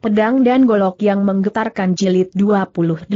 Pedang dan Golok yang menggetarkan jilid 28.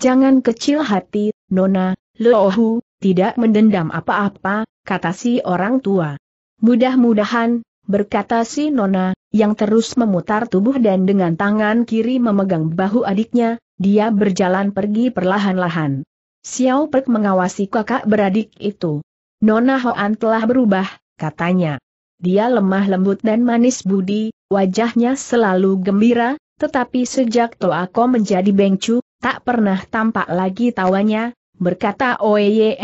Jangan kecil hati, Nona, Lohu, tidak mendendam apa-apa, kata si orang tua. Mudah-mudahan, berkata si Nona, yang terus memutar tubuh dan dengan tangan kiri memegang bahu adiknya, dia berjalan pergi perlahan-lahan. Xiao Pek mengawasi kakak beradik itu. Nona Hoan telah berubah, katanya. Dia lemah lembut dan manis budi, wajahnya selalu gembira, tetapi sejak Toako menjadi bengcu, tak pernah tampak lagi tawanya, berkata Oe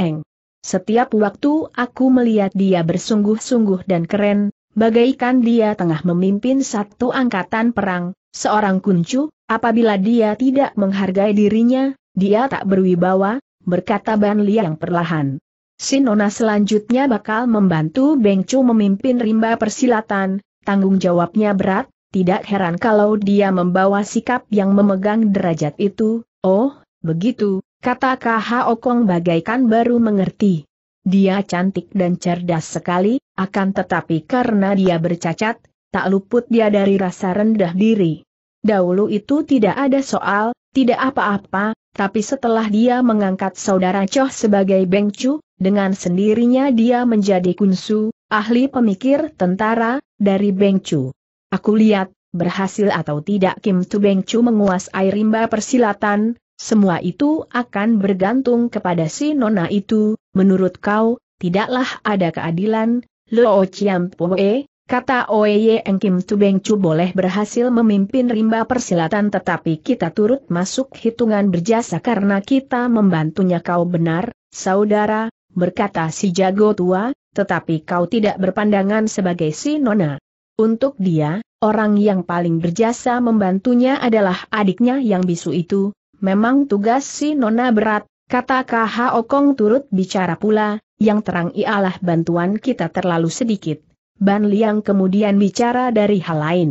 Setiap waktu aku melihat dia bersungguh-sungguh dan keren, bagaikan dia tengah memimpin satu angkatan perang, seorang kuncu, apabila dia tidak menghargai dirinya, dia tak berwibawa, berkata Ban Liang perlahan. Sinona selanjutnya bakal membantu Beng Chu memimpin rimba persilatan, tanggung jawabnya berat, tidak heran kalau dia membawa sikap yang memegang derajat itu, oh, begitu, kata KH Okong bagaikan baru mengerti. Dia cantik dan cerdas sekali, akan tetapi karena dia bercacat, tak luput dia dari rasa rendah diri. Dahulu itu tidak ada soal, tidak apa-apa, tapi setelah dia mengangkat saudara Choh sebagai Beng Chu, dengan sendirinya dia menjadi kunsu, ahli pemikir tentara, dari Bengcu. Aku lihat, berhasil atau tidak Kim Tu Bengcu menguasai rimba persilatan, semua itu akan bergantung kepada si nona itu, menurut kau, tidaklah ada keadilan, Lo Chiam Poe, kata Oye Eng Kim Tu Bengcu boleh berhasil memimpin rimba persilatan tetapi kita turut masuk hitungan berjasa karena kita membantunya kau benar, saudara, berkata si jago tua, tetapi kau tidak berpandangan sebagai si nona. Untuk dia, orang yang paling berjasa membantunya adalah adiknya yang bisu itu, memang tugas si nona berat, kata KH Okong turut bicara pula, yang terang ialah bantuan kita terlalu sedikit. Ban Liang kemudian bicara dari hal lain.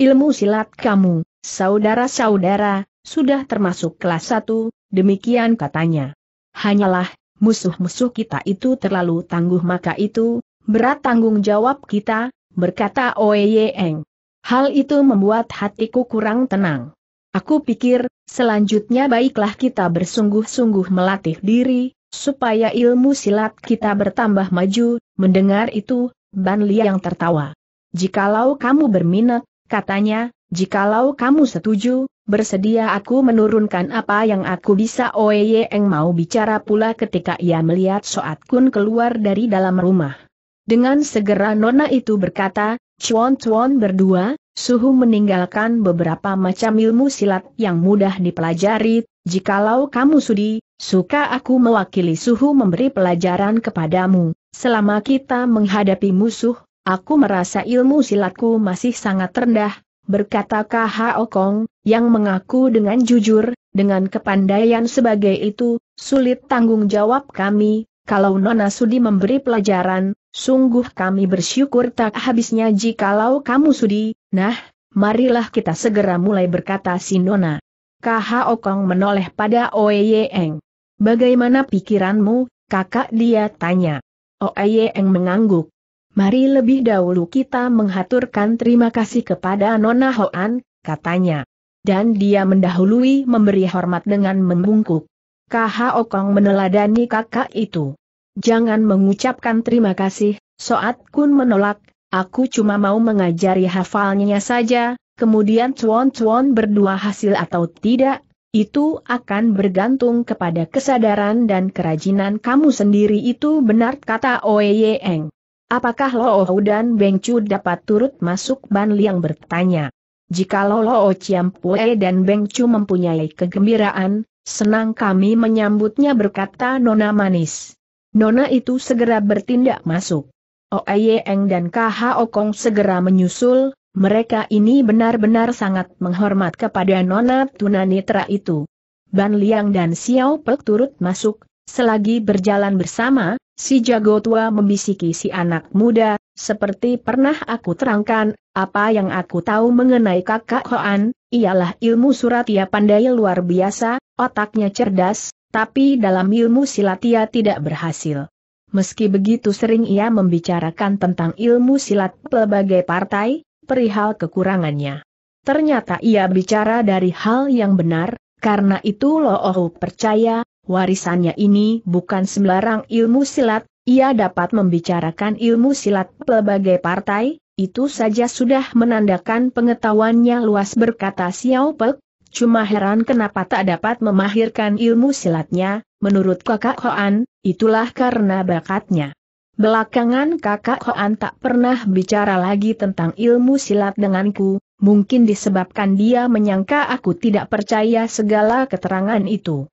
Ilmu silat kamu, saudara-saudara, sudah termasuk kelas satu, demikian katanya. Hanyalah, musuh-musuh kita itu terlalu tangguh maka itu, berat tanggung jawab kita, berkata Oe Eng. Hal itu membuat hatiku kurang tenang. Aku pikir, selanjutnya baiklah kita bersungguh-sungguh melatih diri, supaya ilmu silat kita bertambah maju, mendengar itu, Ban Liang tertawa. Jikalau kamu berminat, katanya, jikalau kamu setuju, bersedia aku menurunkan apa yang aku bisa Oye Eng mau bicara pula ketika ia melihat Soat Kun keluar dari dalam rumah. Dengan segera nona itu berkata, Chuan Chuan berdua, Suhu meninggalkan beberapa macam ilmu silat yang mudah dipelajari, jikalau kamu sudi, suka aku mewakili Suhu memberi pelajaran kepadamu, selama kita menghadapi musuh, aku merasa ilmu silatku masih sangat rendah, berkata K.H.O. Okong, yang mengaku dengan jujur, dengan kepandaian sebagai itu, sulit tanggung jawab kami, kalau Nona Sudi memberi pelajaran, sungguh kami bersyukur tak habisnya jikalau kamu Sudi, nah, marilah kita segera mulai berkata si Nona. K.H.O. Okong menoleh pada Oye Eng. Bagaimana pikiranmu, kakak dia tanya. Oye Eng mengangguk. Mari lebih dahulu kita menghaturkan terima kasih kepada Nona Hoan, katanya. Dan dia mendahului memberi hormat dengan membungkuk. Kaha Okong meneladani kakak itu. Jangan mengucapkan terima kasih, Soat Kun menolak, aku cuma mau mengajari hafalnya saja, kemudian cuan-cuan berdua hasil atau tidak, itu akan bergantung kepada kesadaran dan kerajinan kamu sendiri itu benar kata Oeyeng. Apakah Lo dan Beng Chu dapat turut masuk Ban Liang bertanya. Jika Lo Lo Chiam Pue dan Beng Chu mempunyai kegembiraan, senang kami menyambutnya berkata Nona Manis. Nona itu segera bertindak masuk. Oeyeng oh, dan KH Okong segera menyusul, mereka ini benar-benar sangat menghormat kepada Nona Tunanitra itu. Ban Liang dan Xiao Pek turut masuk, Selagi berjalan bersama, si jago tua membisiki si anak muda, seperti pernah aku terangkan, apa yang aku tahu mengenai kakak Hoan, ialah ilmu surat ia pandai luar biasa, otaknya cerdas, tapi dalam ilmu silat ia tidak berhasil. Meski begitu sering ia membicarakan tentang ilmu silat pelbagai partai, perihal kekurangannya. Ternyata ia bicara dari hal yang benar, karena itu Loohu percaya, warisannya ini bukan sembarang ilmu silat, ia dapat membicarakan ilmu silat pelbagai partai, itu saja sudah menandakan pengetahuannya luas berkata Xiao Pek, cuma heran kenapa tak dapat memahirkan ilmu silatnya, menurut kakak Hoan, itulah karena bakatnya. Belakangan kakak Hoan tak pernah bicara lagi tentang ilmu silat denganku, mungkin disebabkan dia menyangka aku tidak percaya segala keterangan itu.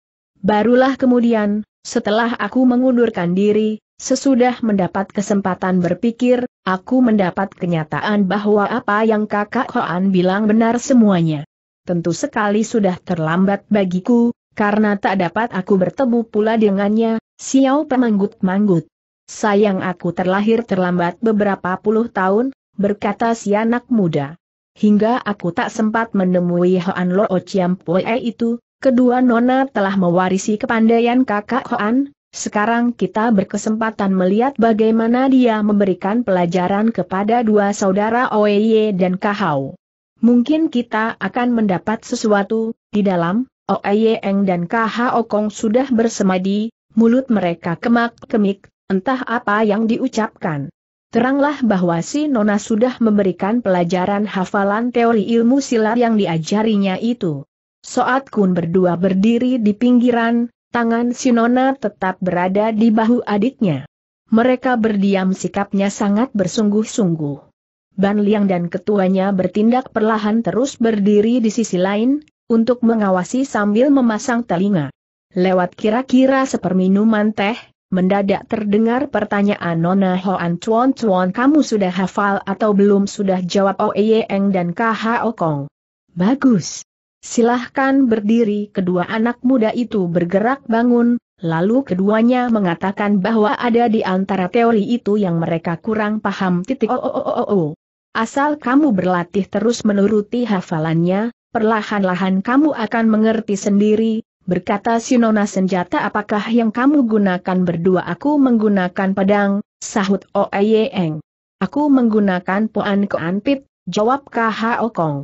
Barulah kemudian, setelah aku mengundurkan diri, sesudah mendapat kesempatan berpikir, aku mendapat kenyataan bahwa apa yang kakak Hoan bilang benar semuanya. Tentu sekali sudah terlambat bagiku, karena tak dapat aku bertemu pula dengannya, Xiao pemanggut-manggut. Sayang aku terlahir terlambat beberapa puluh tahun, berkata si anak muda. Hingga aku tak sempat menemui Hoan Lo Chiam itu, Kedua nona telah mewarisi kepandaian kakak Hoan, sekarang kita berkesempatan melihat bagaimana dia memberikan pelajaran kepada dua saudara Oeye dan Kahau. Mungkin kita akan mendapat sesuatu, di dalam, Oeye Eng dan Kahau Kong sudah bersemadi, mulut mereka kemak-kemik, entah apa yang diucapkan. Teranglah bahwa si Nona sudah memberikan pelajaran hafalan teori ilmu silat yang diajarinya itu. Soat Kun berdua berdiri di pinggiran, tangan Sinona tetap berada di bahu adiknya. Mereka berdiam sikapnya sangat bersungguh-sungguh. Ban Liang dan ketuanya bertindak perlahan terus berdiri di sisi lain, untuk mengawasi sambil memasang telinga. Lewat kira-kira seperminuman teh, mendadak terdengar pertanyaan Nona Hoan Chuan Chuan kamu sudah hafal atau belum sudah jawab Yeeng dan Kha Okong. Bagus. Silahkan berdiri kedua anak muda itu bergerak bangun, lalu keduanya mengatakan bahwa ada di antara teori itu yang mereka kurang paham titik oh, oh, oh, oh, oh. Asal kamu berlatih terus menuruti hafalannya, perlahan-lahan kamu akan mengerti sendiri, berkata Sinona senjata apakah yang kamu gunakan berdua aku menggunakan pedang, sahut Oeyeng. Aku menggunakan poan keanpit, jawab Kha Okong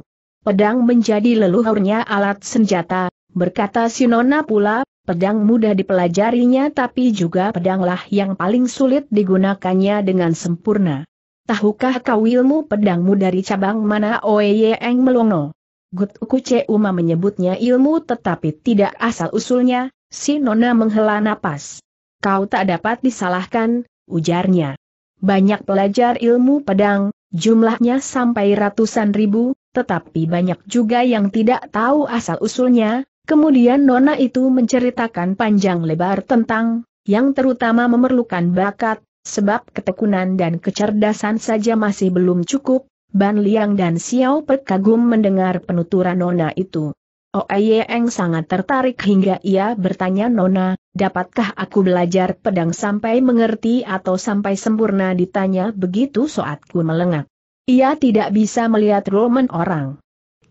pedang menjadi leluhurnya alat senjata, berkata Sinona pula, pedang mudah dipelajarinya tapi juga pedanglah yang paling sulit digunakannya dengan sempurna. Tahukah kau ilmu pedangmu dari cabang mana Eng Melongo? Gut Uma menyebutnya ilmu tetapi tidak asal-usulnya, si Nona menghela napas. Kau tak dapat disalahkan, ujarnya. Banyak pelajar ilmu pedang, jumlahnya sampai ratusan ribu, tetapi banyak juga yang tidak tahu asal-usulnya, kemudian Nona itu menceritakan panjang lebar tentang, yang terutama memerlukan bakat, sebab ketekunan dan kecerdasan saja masih belum cukup, Ban Liang dan Xiao Pek mendengar penuturan Nona itu. Oeyeng oh, sangat tertarik hingga ia bertanya Nona, dapatkah aku belajar pedang sampai mengerti atau sampai sempurna ditanya begitu soatku melengak. Ia tidak bisa melihat Roman orang.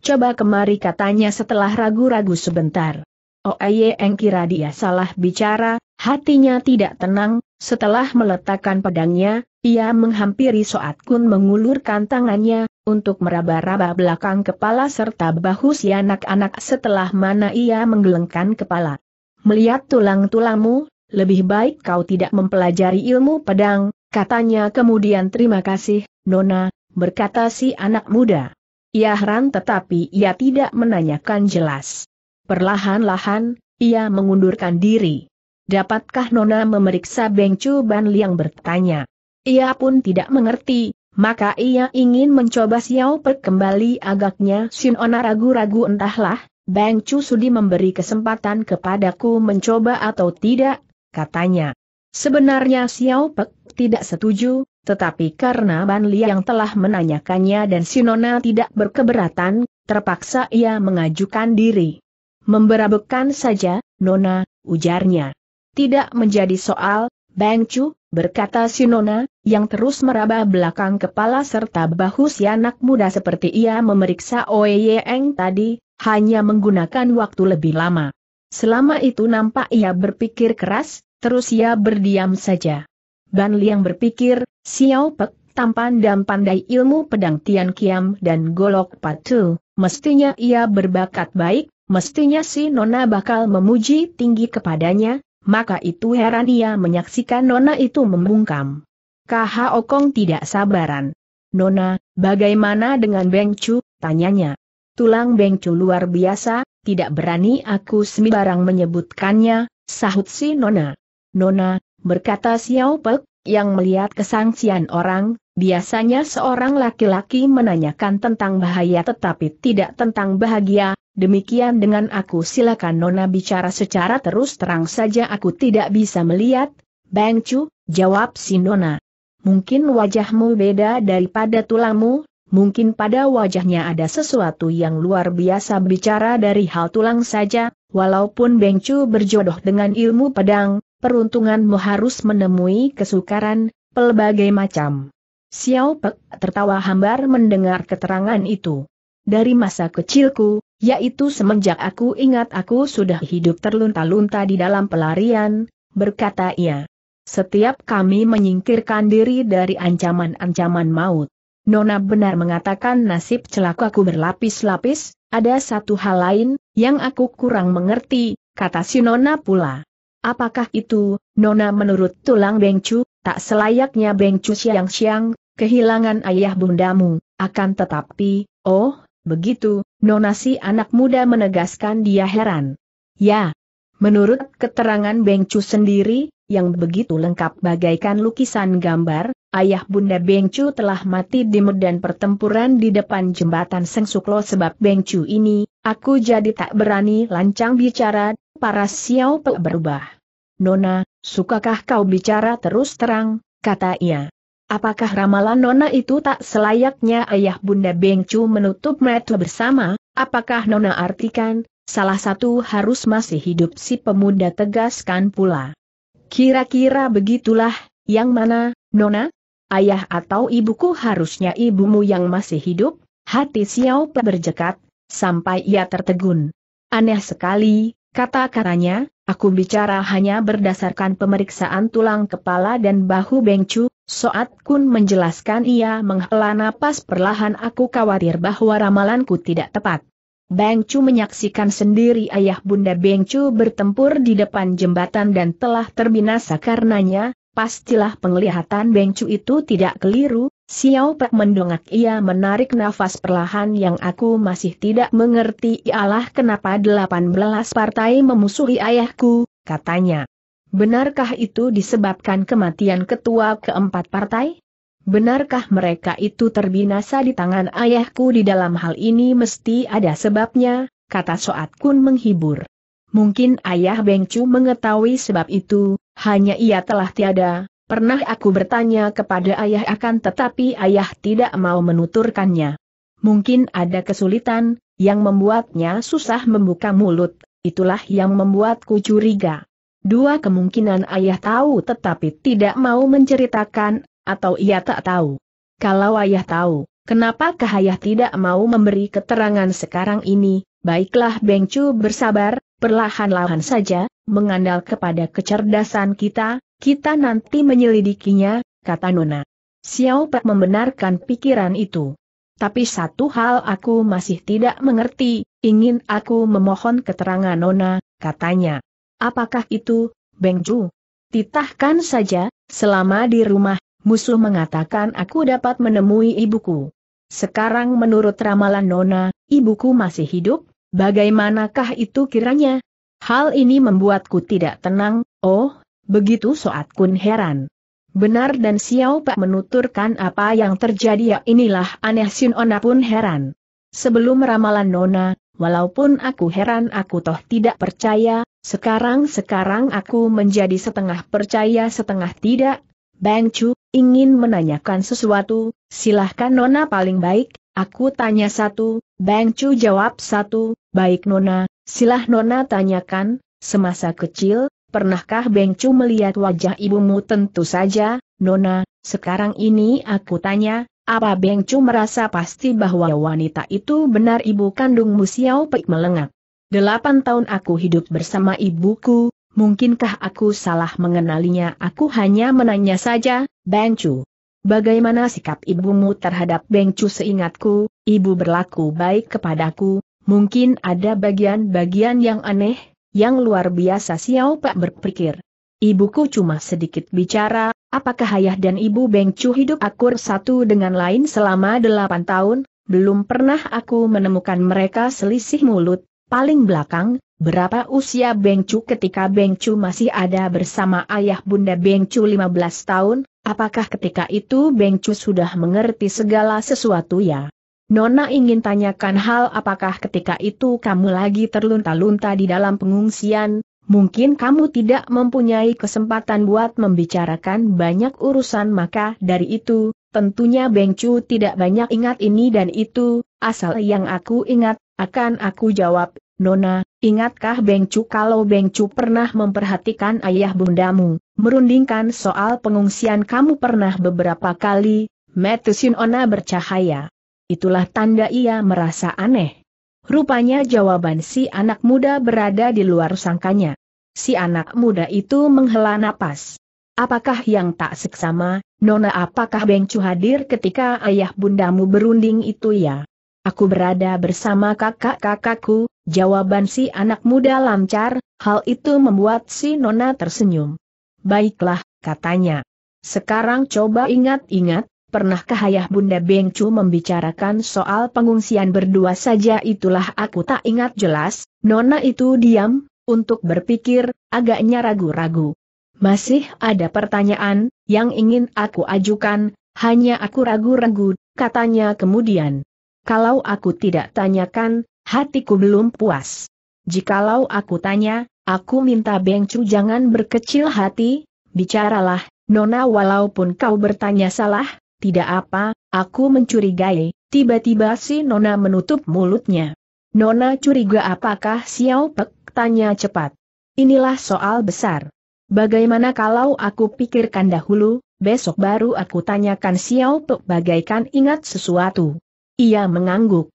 Coba kemari katanya setelah ragu-ragu sebentar. Oh Eng kira dia salah bicara, hatinya tidak tenang, setelah meletakkan pedangnya, ia menghampiri Soat Kun mengulurkan tangannya, untuk meraba-raba belakang kepala serta bahu si anak-anak setelah mana ia menggelengkan kepala. Melihat tulang-tulangmu, lebih baik kau tidak mempelajari ilmu pedang, katanya kemudian terima kasih, Nona, berkata si anak muda. Ia ya heran tetapi ia tidak menanyakan jelas. Perlahan-lahan, ia mengundurkan diri. Dapatkah Nona memeriksa Beng Chu Ban Liang bertanya. Ia pun tidak mengerti, maka ia ingin mencoba Xiao Pe kembali agaknya Ona ragu-ragu entahlah, Beng Chu Sudi memberi kesempatan kepadaku mencoba atau tidak, katanya. Sebenarnya Xiao Pek tidak setuju, tetapi karena Ban Li yang telah menanyakannya dan Sinona tidak berkeberatan, terpaksa ia mengajukan diri. Memberabekan saja, Nona, ujarnya. Tidak menjadi soal, Bang Chu, berkata Sinona, yang terus meraba belakang kepala serta bahu si anak muda seperti ia memeriksa Oye Eng tadi, hanya menggunakan waktu lebih lama. Selama itu nampak ia berpikir keras, terus ia berdiam saja. Ban Liang berpikir, Xiao Pek, tampan dan pandai ilmu pedang Tian Kiam dan Golok Patu, mestinya ia berbakat baik, mestinya si Nona bakal memuji tinggi kepadanya, maka itu heran ia menyaksikan Nona itu membungkam. KH Okong tidak sabaran. Nona, bagaimana dengan Beng Chu? tanyanya. Tulang Beng Chu luar biasa, tidak berani aku sembarang menyebutkannya, sahut si Nona. Nona, berkata Xiao Pek, yang melihat kesangsian orang, biasanya seorang laki-laki menanyakan tentang bahaya tetapi tidak tentang bahagia, demikian dengan aku silakan Nona bicara secara terus terang saja aku tidak bisa melihat, Bang Chu, jawab si Nona. Mungkin wajahmu beda daripada tulangmu, Mungkin pada wajahnya ada sesuatu yang luar biasa bicara dari hal tulang saja, walaupun Chu berjodoh dengan ilmu pedang, peruntunganmu harus menemui kesukaran, pelbagai macam. Xiao Pek tertawa hambar mendengar keterangan itu. Dari masa kecilku, yaitu semenjak aku ingat aku sudah hidup terlunta-lunta di dalam pelarian, berkata ia. Setiap kami menyingkirkan diri dari ancaman-ancaman maut. Nona benar mengatakan nasib celakaku berlapis-lapis, ada satu hal lain, yang aku kurang mengerti, kata si Nona pula. Apakah itu, Nona menurut tulang Bengcu, tak selayaknya Bengcu siang-siang, kehilangan ayah bundamu, akan tetapi, oh, begitu, Nona si anak muda menegaskan dia heran. Ya, Menurut keterangan Bengcu sendiri, yang begitu lengkap bagaikan lukisan gambar, ayah Bunda Bengcu telah mati di medan pertempuran di depan jembatan Sengsuklo sebab Bengcu ini, aku jadi tak berani lancang bicara, para Xiao Pe berubah. Nona, sukakah kau bicara terus terang, kata ia. Apakah ramalan Nona itu tak selayaknya ayah Bunda Bengcu menutup mata bersama, apakah Nona artikan, salah satu harus masih hidup si pemuda tegaskan pula. Kira-kira begitulah, yang mana, Nona? Ayah atau ibuku harusnya ibumu yang masih hidup? Hati Xiao Pe berjekat, sampai ia tertegun. Aneh sekali, kata karanya. aku bicara hanya berdasarkan pemeriksaan tulang kepala dan bahu Bengcu, Soat Kun menjelaskan ia menghela napas perlahan aku khawatir bahwa ramalanku tidak tepat. Beng Chu menyaksikan sendiri ayah bunda Beng Chu bertempur di depan jembatan dan telah terbinasa karenanya, pastilah penglihatan Beng Chu itu tidak keliru, Xiao Pak mendongak ia menarik nafas perlahan yang aku masih tidak mengerti ialah kenapa 18 partai memusuhi ayahku, katanya. Benarkah itu disebabkan kematian ketua keempat partai? Benarkah mereka itu terbinasa di tangan ayahku di dalam hal ini mesti ada sebabnya, kata Soat Kun menghibur. Mungkin ayah Bengcu mengetahui sebab itu, hanya ia telah tiada, pernah aku bertanya kepada ayah akan tetapi ayah tidak mau menuturkannya. Mungkin ada kesulitan, yang membuatnya susah membuka mulut, itulah yang membuatku curiga. Dua kemungkinan ayah tahu tetapi tidak mau menceritakan, atau ia tak tahu? Kalau ayah tahu, kenapa ayah tidak mau memberi keterangan sekarang ini? Baiklah Beng Chu bersabar, perlahan-lahan saja, mengandal kepada kecerdasan kita, kita nanti menyelidikinya, kata Nona. Xiao Pak membenarkan pikiran itu. Tapi satu hal aku masih tidak mengerti, ingin aku memohon keterangan Nona, katanya. Apakah itu, Beng Chu? Titahkan saja, selama di rumah, musuh mengatakan aku dapat menemui ibuku. Sekarang menurut ramalan Nona, ibuku masih hidup, bagaimanakah itu kiranya? Hal ini membuatku tidak tenang, oh, begitu Soat Kun heran. Benar dan Xiao Pak menuturkan apa yang terjadi ya inilah aneh Sin Ona pun heran. Sebelum ramalan Nona, walaupun aku heran aku toh tidak percaya, sekarang-sekarang aku menjadi setengah percaya setengah tidak. Bang Chu, ingin menanyakan sesuatu, silahkan Nona paling baik, aku tanya satu, Bang Chu jawab satu, baik Nona, silah Nona tanyakan, semasa kecil, pernahkah Bang Chu melihat wajah ibumu tentu saja, Nona, sekarang ini aku tanya, apa Bang Chu merasa pasti bahwa wanita itu benar ibu kandungmu Xiao Pek melengak? Delapan tahun aku hidup bersama ibuku, mungkinkah aku salah mengenalinya? Aku hanya menanya saja, Bengcu. Bagaimana sikap ibumu terhadap Bengcu seingatku, ibu berlaku baik kepadaku, mungkin ada bagian-bagian yang aneh, yang luar biasa Xiao Pak berpikir. Ibuku cuma sedikit bicara, apakah ayah dan ibu Bengcu hidup akur satu dengan lain selama delapan tahun, belum pernah aku menemukan mereka selisih mulut, paling belakang, berapa usia Bengcu ketika Bengcu masih ada bersama ayah bunda Bengcu 15 tahun, Apakah ketika itu Beng Cu sudah mengerti segala sesuatu ya? Nona ingin tanyakan hal apakah ketika itu kamu lagi terlunta-lunta di dalam pengungsian, mungkin kamu tidak mempunyai kesempatan buat membicarakan banyak urusan maka dari itu, tentunya Beng Cu tidak banyak ingat ini dan itu, asal yang aku ingat, akan aku jawab, Nona, Ingatkah Bengcu kalau Bengcu pernah memperhatikan ayah bundamu, merundingkan soal pengungsian kamu pernah beberapa kali, Metusin Ona bercahaya. Itulah tanda ia merasa aneh. Rupanya jawaban si anak muda berada di luar sangkanya. Si anak muda itu menghela napas. Apakah yang tak seksama, Nona apakah Bengcu hadir ketika ayah bundamu berunding itu ya? Aku berada bersama kakak-kakakku, Jawaban si anak muda lancar, hal itu membuat si nona tersenyum. Baiklah, katanya. Sekarang coba ingat-ingat, pernahkah ayah Bunda Bengcu membicarakan soal pengungsian berdua saja itulah aku tak ingat jelas, nona itu diam, untuk berpikir, agaknya ragu-ragu. Masih ada pertanyaan, yang ingin aku ajukan, hanya aku ragu-ragu, katanya kemudian. Kalau aku tidak tanyakan, hatiku belum puas. Jikalau aku tanya, aku minta Bengcu jangan berkecil hati, bicaralah, Nona walaupun kau bertanya salah, tidak apa, aku mencurigai, tiba-tiba si Nona menutup mulutnya. Nona curiga apakah Xiao Pek tanya cepat. Inilah soal besar. Bagaimana kalau aku pikirkan dahulu, besok baru aku tanyakan Xiao Pek bagaikan ingat sesuatu. Ia mengangguk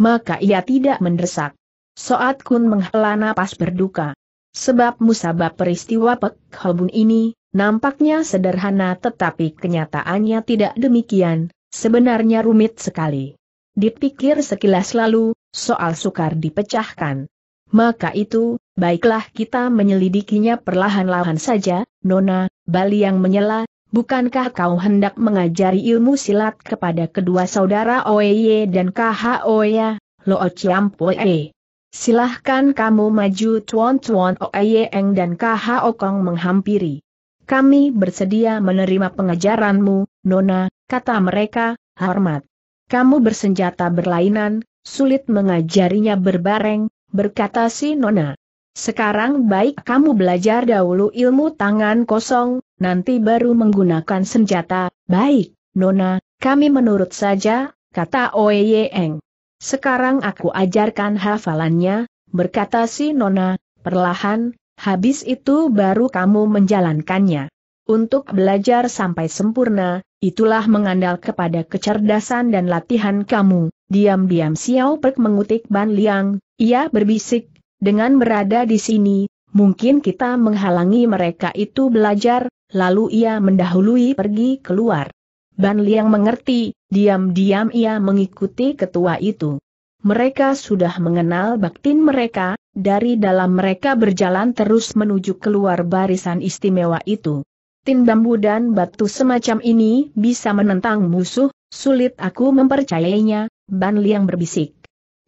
maka ia tidak mendesak. Soat Kun menghela napas berduka. Sebab musabab peristiwa Pek Hobun ini, nampaknya sederhana tetapi kenyataannya tidak demikian, sebenarnya rumit sekali. Dipikir sekilas lalu, soal sukar dipecahkan. Maka itu, baiklah kita menyelidikinya perlahan-lahan saja, Nona, Bali yang menyela, Bukankah kau hendak mengajari ilmu silat kepada kedua saudara Oye dan Khoya, Lo Chiampoe? Silahkan kamu maju tuan-tuan Oye Eng dan Okong menghampiri. Kami bersedia menerima pengajaranmu, Nona, kata mereka, hormat. Kamu bersenjata berlainan, sulit mengajarinya berbareng, berkata si Nona. Sekarang baik kamu belajar dahulu ilmu tangan kosong, nanti baru menggunakan senjata. Baik, Nona, kami menurut saja, kata Eng. Sekarang aku ajarkan hafalannya, berkata si Nona, perlahan, habis itu baru kamu menjalankannya. Untuk belajar sampai sempurna, itulah mengandal kepada kecerdasan dan latihan kamu. Diam-diam Xiao Perk mengutik Ban Liang, ia berbisik, dengan berada di sini, mungkin kita menghalangi mereka itu belajar, lalu ia mendahului pergi keluar. Ban Liang mengerti, diam-diam ia mengikuti ketua itu. Mereka sudah mengenal baktin mereka, dari dalam mereka berjalan terus menuju keluar barisan istimewa itu. Tin bambu dan batu semacam ini bisa menentang musuh, sulit aku mempercayainya, Ban Liang berbisik.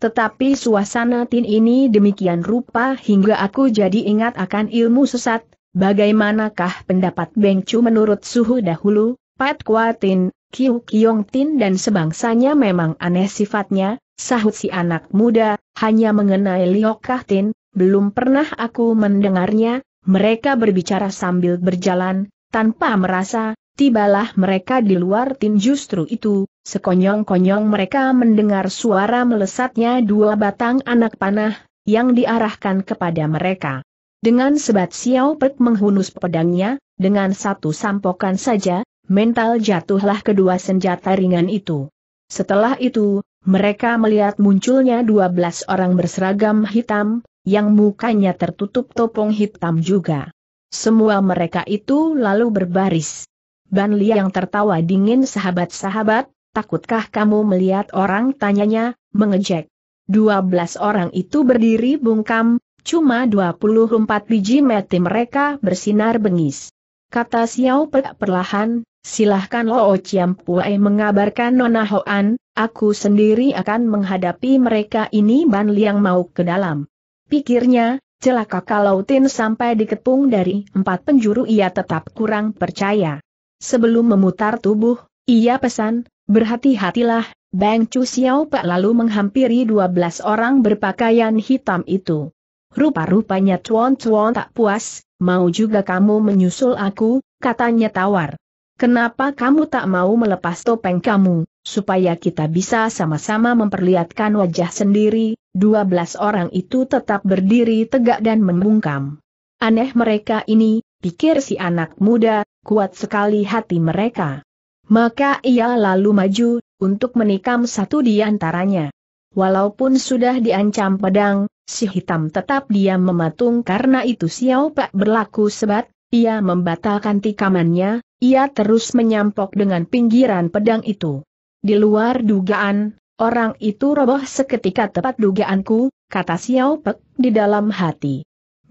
Tetapi suasana tin ini demikian rupa hingga aku jadi ingat akan ilmu sesat, bagaimanakah pendapat bengcu menurut suhu dahulu, Pat Kwa Tin, Kiu Kiong Tin dan sebangsanya memang aneh sifatnya, sahut si anak muda, hanya mengenai Liokah Tin, belum pernah aku mendengarnya, mereka berbicara sambil berjalan, tanpa merasa, Tibalah mereka di luar tin justru itu, sekonyong-konyong mereka mendengar suara melesatnya dua batang anak panah, yang diarahkan kepada mereka. Dengan sebat Xiao Pek menghunus pedangnya, dengan satu sampokan saja, mental jatuhlah kedua senjata ringan itu. Setelah itu, mereka melihat munculnya dua belas orang berseragam hitam, yang mukanya tertutup topong hitam juga. Semua mereka itu lalu berbaris. Ban Liang tertawa dingin sahabat-sahabat, takutkah kamu melihat orang tanyanya, mengejek. Dua belas orang itu berdiri bungkam, cuma dua puluh empat biji mati mereka bersinar bengis. Kata Xiao Pe perlahan, silahkan Lo Chiam Puai mengabarkan Nona Hoan, aku sendiri akan menghadapi mereka ini Ban Liang mau ke dalam. Pikirnya, celaka kalau Tin sampai dikepung dari empat penjuru ia tetap kurang percaya. Sebelum memutar tubuh, ia pesan, berhati-hatilah, Bang Chu Xiao Pak lalu menghampiri 12 orang berpakaian hitam itu. Rupa-rupanya Chuan Chuan tak puas, mau juga kamu menyusul aku, katanya tawar. Kenapa kamu tak mau melepas topeng kamu, supaya kita bisa sama-sama memperlihatkan wajah sendiri, 12 orang itu tetap berdiri tegak dan membungkam. Aneh mereka ini, pikir si anak muda, kuat sekali hati mereka. Maka ia lalu maju, untuk menikam satu di antaranya. Walaupun sudah diancam pedang, si hitam tetap diam mematung karena itu Xiao Pak berlaku sebat, ia membatalkan tikamannya, ia terus menyampok dengan pinggiran pedang itu. Di luar dugaan, orang itu roboh seketika tepat dugaanku, kata Xiao Pak di dalam hati.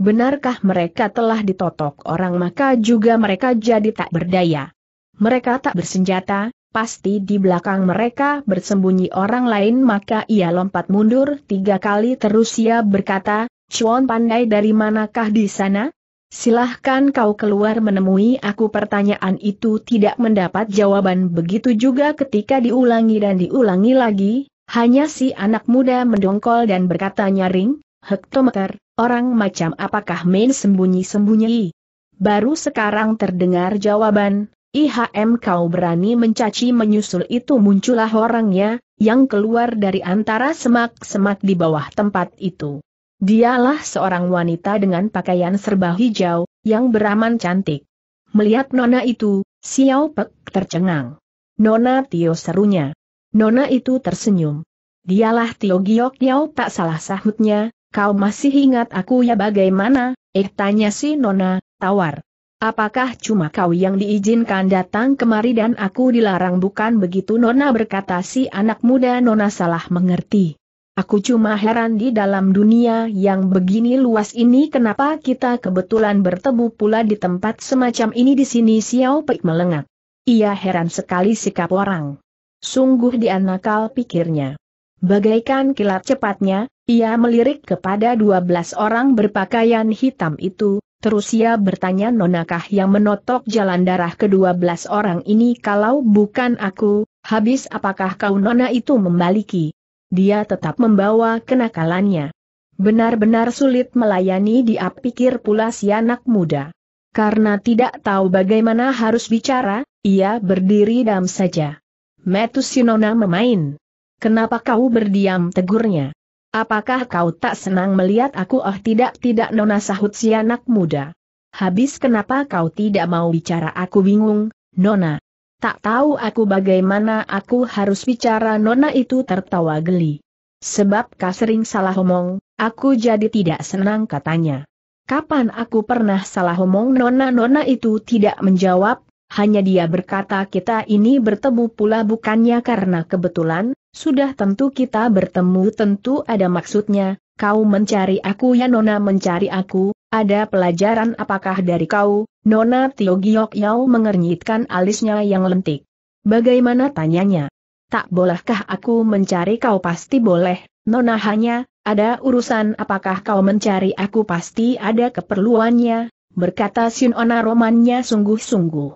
Benarkah mereka telah ditotok orang maka juga mereka jadi tak berdaya. Mereka tak bersenjata, pasti di belakang mereka bersembunyi orang lain maka ia lompat mundur tiga kali terus ia berkata, Cuan pandai dari manakah di sana? Silahkan kau keluar menemui aku pertanyaan itu tidak mendapat jawaban begitu juga ketika diulangi dan diulangi lagi, hanya si anak muda mendongkol dan berkata nyaring, hektometer, Orang macam apakah main sembunyi-sembunyi? Baru sekarang terdengar jawaban, IHM kau berani mencaci menyusul itu muncullah orangnya, yang keluar dari antara semak-semak di bawah tempat itu. Dialah seorang wanita dengan pakaian serba hijau, yang beraman cantik. Melihat Nona itu, Xiao Pek tercengang. Nona Tio serunya. Nona itu tersenyum. Dialah Tio Giok Yau tak salah sahutnya, Kau masih ingat aku ya bagaimana? Eh tanya si Nona, tawar. Apakah cuma kau yang diizinkan datang kemari dan aku dilarang bukan begitu Nona berkata si anak muda Nona salah mengerti. Aku cuma heran di dalam dunia yang begini luas ini kenapa kita kebetulan bertemu pula di tempat semacam ini di sini Xiao Pek melengak. Ia heran sekali sikap orang. Sungguh dia nakal pikirnya. Bagaikan kilat cepatnya, ia melirik kepada 12 orang berpakaian hitam itu, terus ia bertanya nonakah yang menotok jalan darah kedua belas orang ini kalau bukan aku, habis apakah kau nona itu membaliki? Dia tetap membawa kenakalannya. Benar-benar sulit melayani dia pikir pula si anak muda. Karena tidak tahu bagaimana harus bicara, ia berdiri dam saja. Metus Sinona memain. Kenapa kau berdiam tegurnya? Apakah kau tak senang melihat aku? Oh tidak tidak nona sahut si anak muda. Habis kenapa kau tidak mau bicara aku bingung, nona. Tak tahu aku bagaimana aku harus bicara nona itu tertawa geli. Sebab kau sering salah omong, aku jadi tidak senang katanya. Kapan aku pernah salah omong nona-nona itu tidak menjawab, hanya dia berkata kita ini bertemu pula bukannya karena kebetulan, sudah tentu kita bertemu tentu ada maksudnya, kau mencari aku ya Nona mencari aku, ada pelajaran apakah dari kau, Nona Tio Giok Yao mengernyitkan alisnya yang lentik. Bagaimana tanyanya? Tak bolehkah aku mencari kau pasti boleh, Nona hanya, ada urusan apakah kau mencari aku pasti ada keperluannya, berkata Sinona romannya sungguh-sungguh.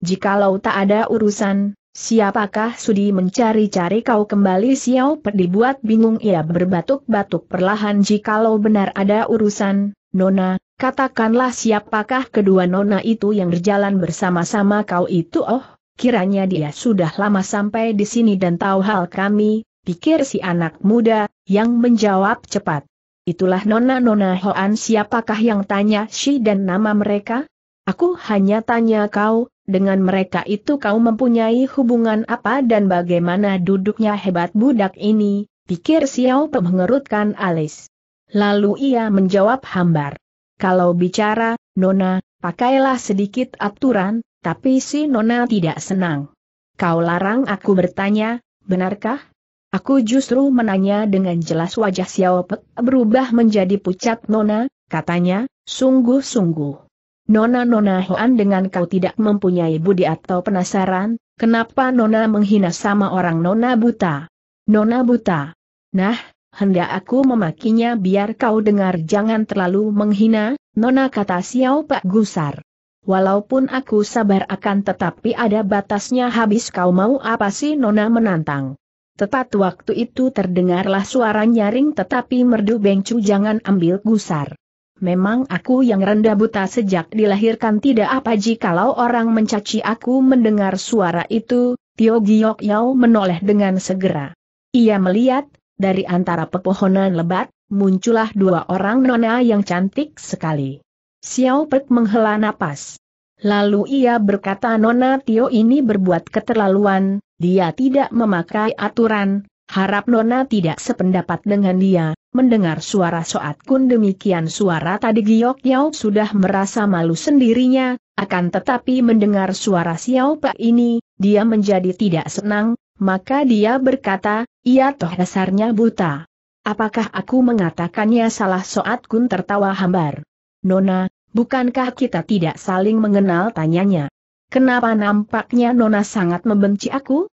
Jikalau tak ada urusan, Siapakah sudi mencari-cari kau kembali Xiao per dibuat bingung ia berbatuk-batuk perlahan jikalau benar ada urusan, Nona, katakanlah siapakah kedua Nona itu yang berjalan bersama-sama kau itu oh, kiranya dia sudah lama sampai di sini dan tahu hal kami, pikir si anak muda, yang menjawab cepat. Itulah Nona Nona Hoan siapakah yang tanya si dan nama mereka? Aku hanya tanya kau, dengan mereka itu kau mempunyai hubungan apa dan bagaimana duduknya hebat budak ini, pikir Xiao Pe mengerutkan alis. Lalu ia menjawab hambar. Kalau bicara, Nona, pakailah sedikit aturan, tapi si Nona tidak senang. Kau larang aku bertanya, benarkah? Aku justru menanya dengan jelas wajah Xiao Pe berubah menjadi pucat Nona, katanya, sungguh-sungguh. Nona-nona Hoan dengan kau tidak mempunyai budi atau penasaran, kenapa Nona menghina sama orang Nona buta? Nona buta. Nah, hendak aku memakinya biar kau dengar jangan terlalu menghina, Nona kata Xiao Pak Gusar. Walaupun aku sabar akan tetapi ada batasnya habis kau mau apa sih Nona menantang. Tepat waktu itu terdengarlah suara nyaring tetapi merdu bengcu jangan ambil gusar. Memang aku yang rendah buta sejak dilahirkan tidak apa jikalau orang mencaci aku mendengar suara itu, Tio Giok Yao menoleh dengan segera. Ia melihat, dari antara pepohonan lebat, muncullah dua orang nona yang cantik sekali. Xiao Pek menghela napas. Lalu ia berkata Nona Tio ini berbuat keterlaluan, dia tidak memakai aturan, harap Nona tidak sependapat dengan dia, Mendengar suara Soat Kun demikian suara tadi Giok Yau sudah merasa malu sendirinya, akan tetapi mendengar suara Xiao Pak ini, dia menjadi tidak senang, maka dia berkata, ia toh dasarnya buta. Apakah aku mengatakannya salah Soat Kun tertawa hambar? Nona, bukankah kita tidak saling mengenal tanyanya? Kenapa nampaknya Nona sangat membenci aku?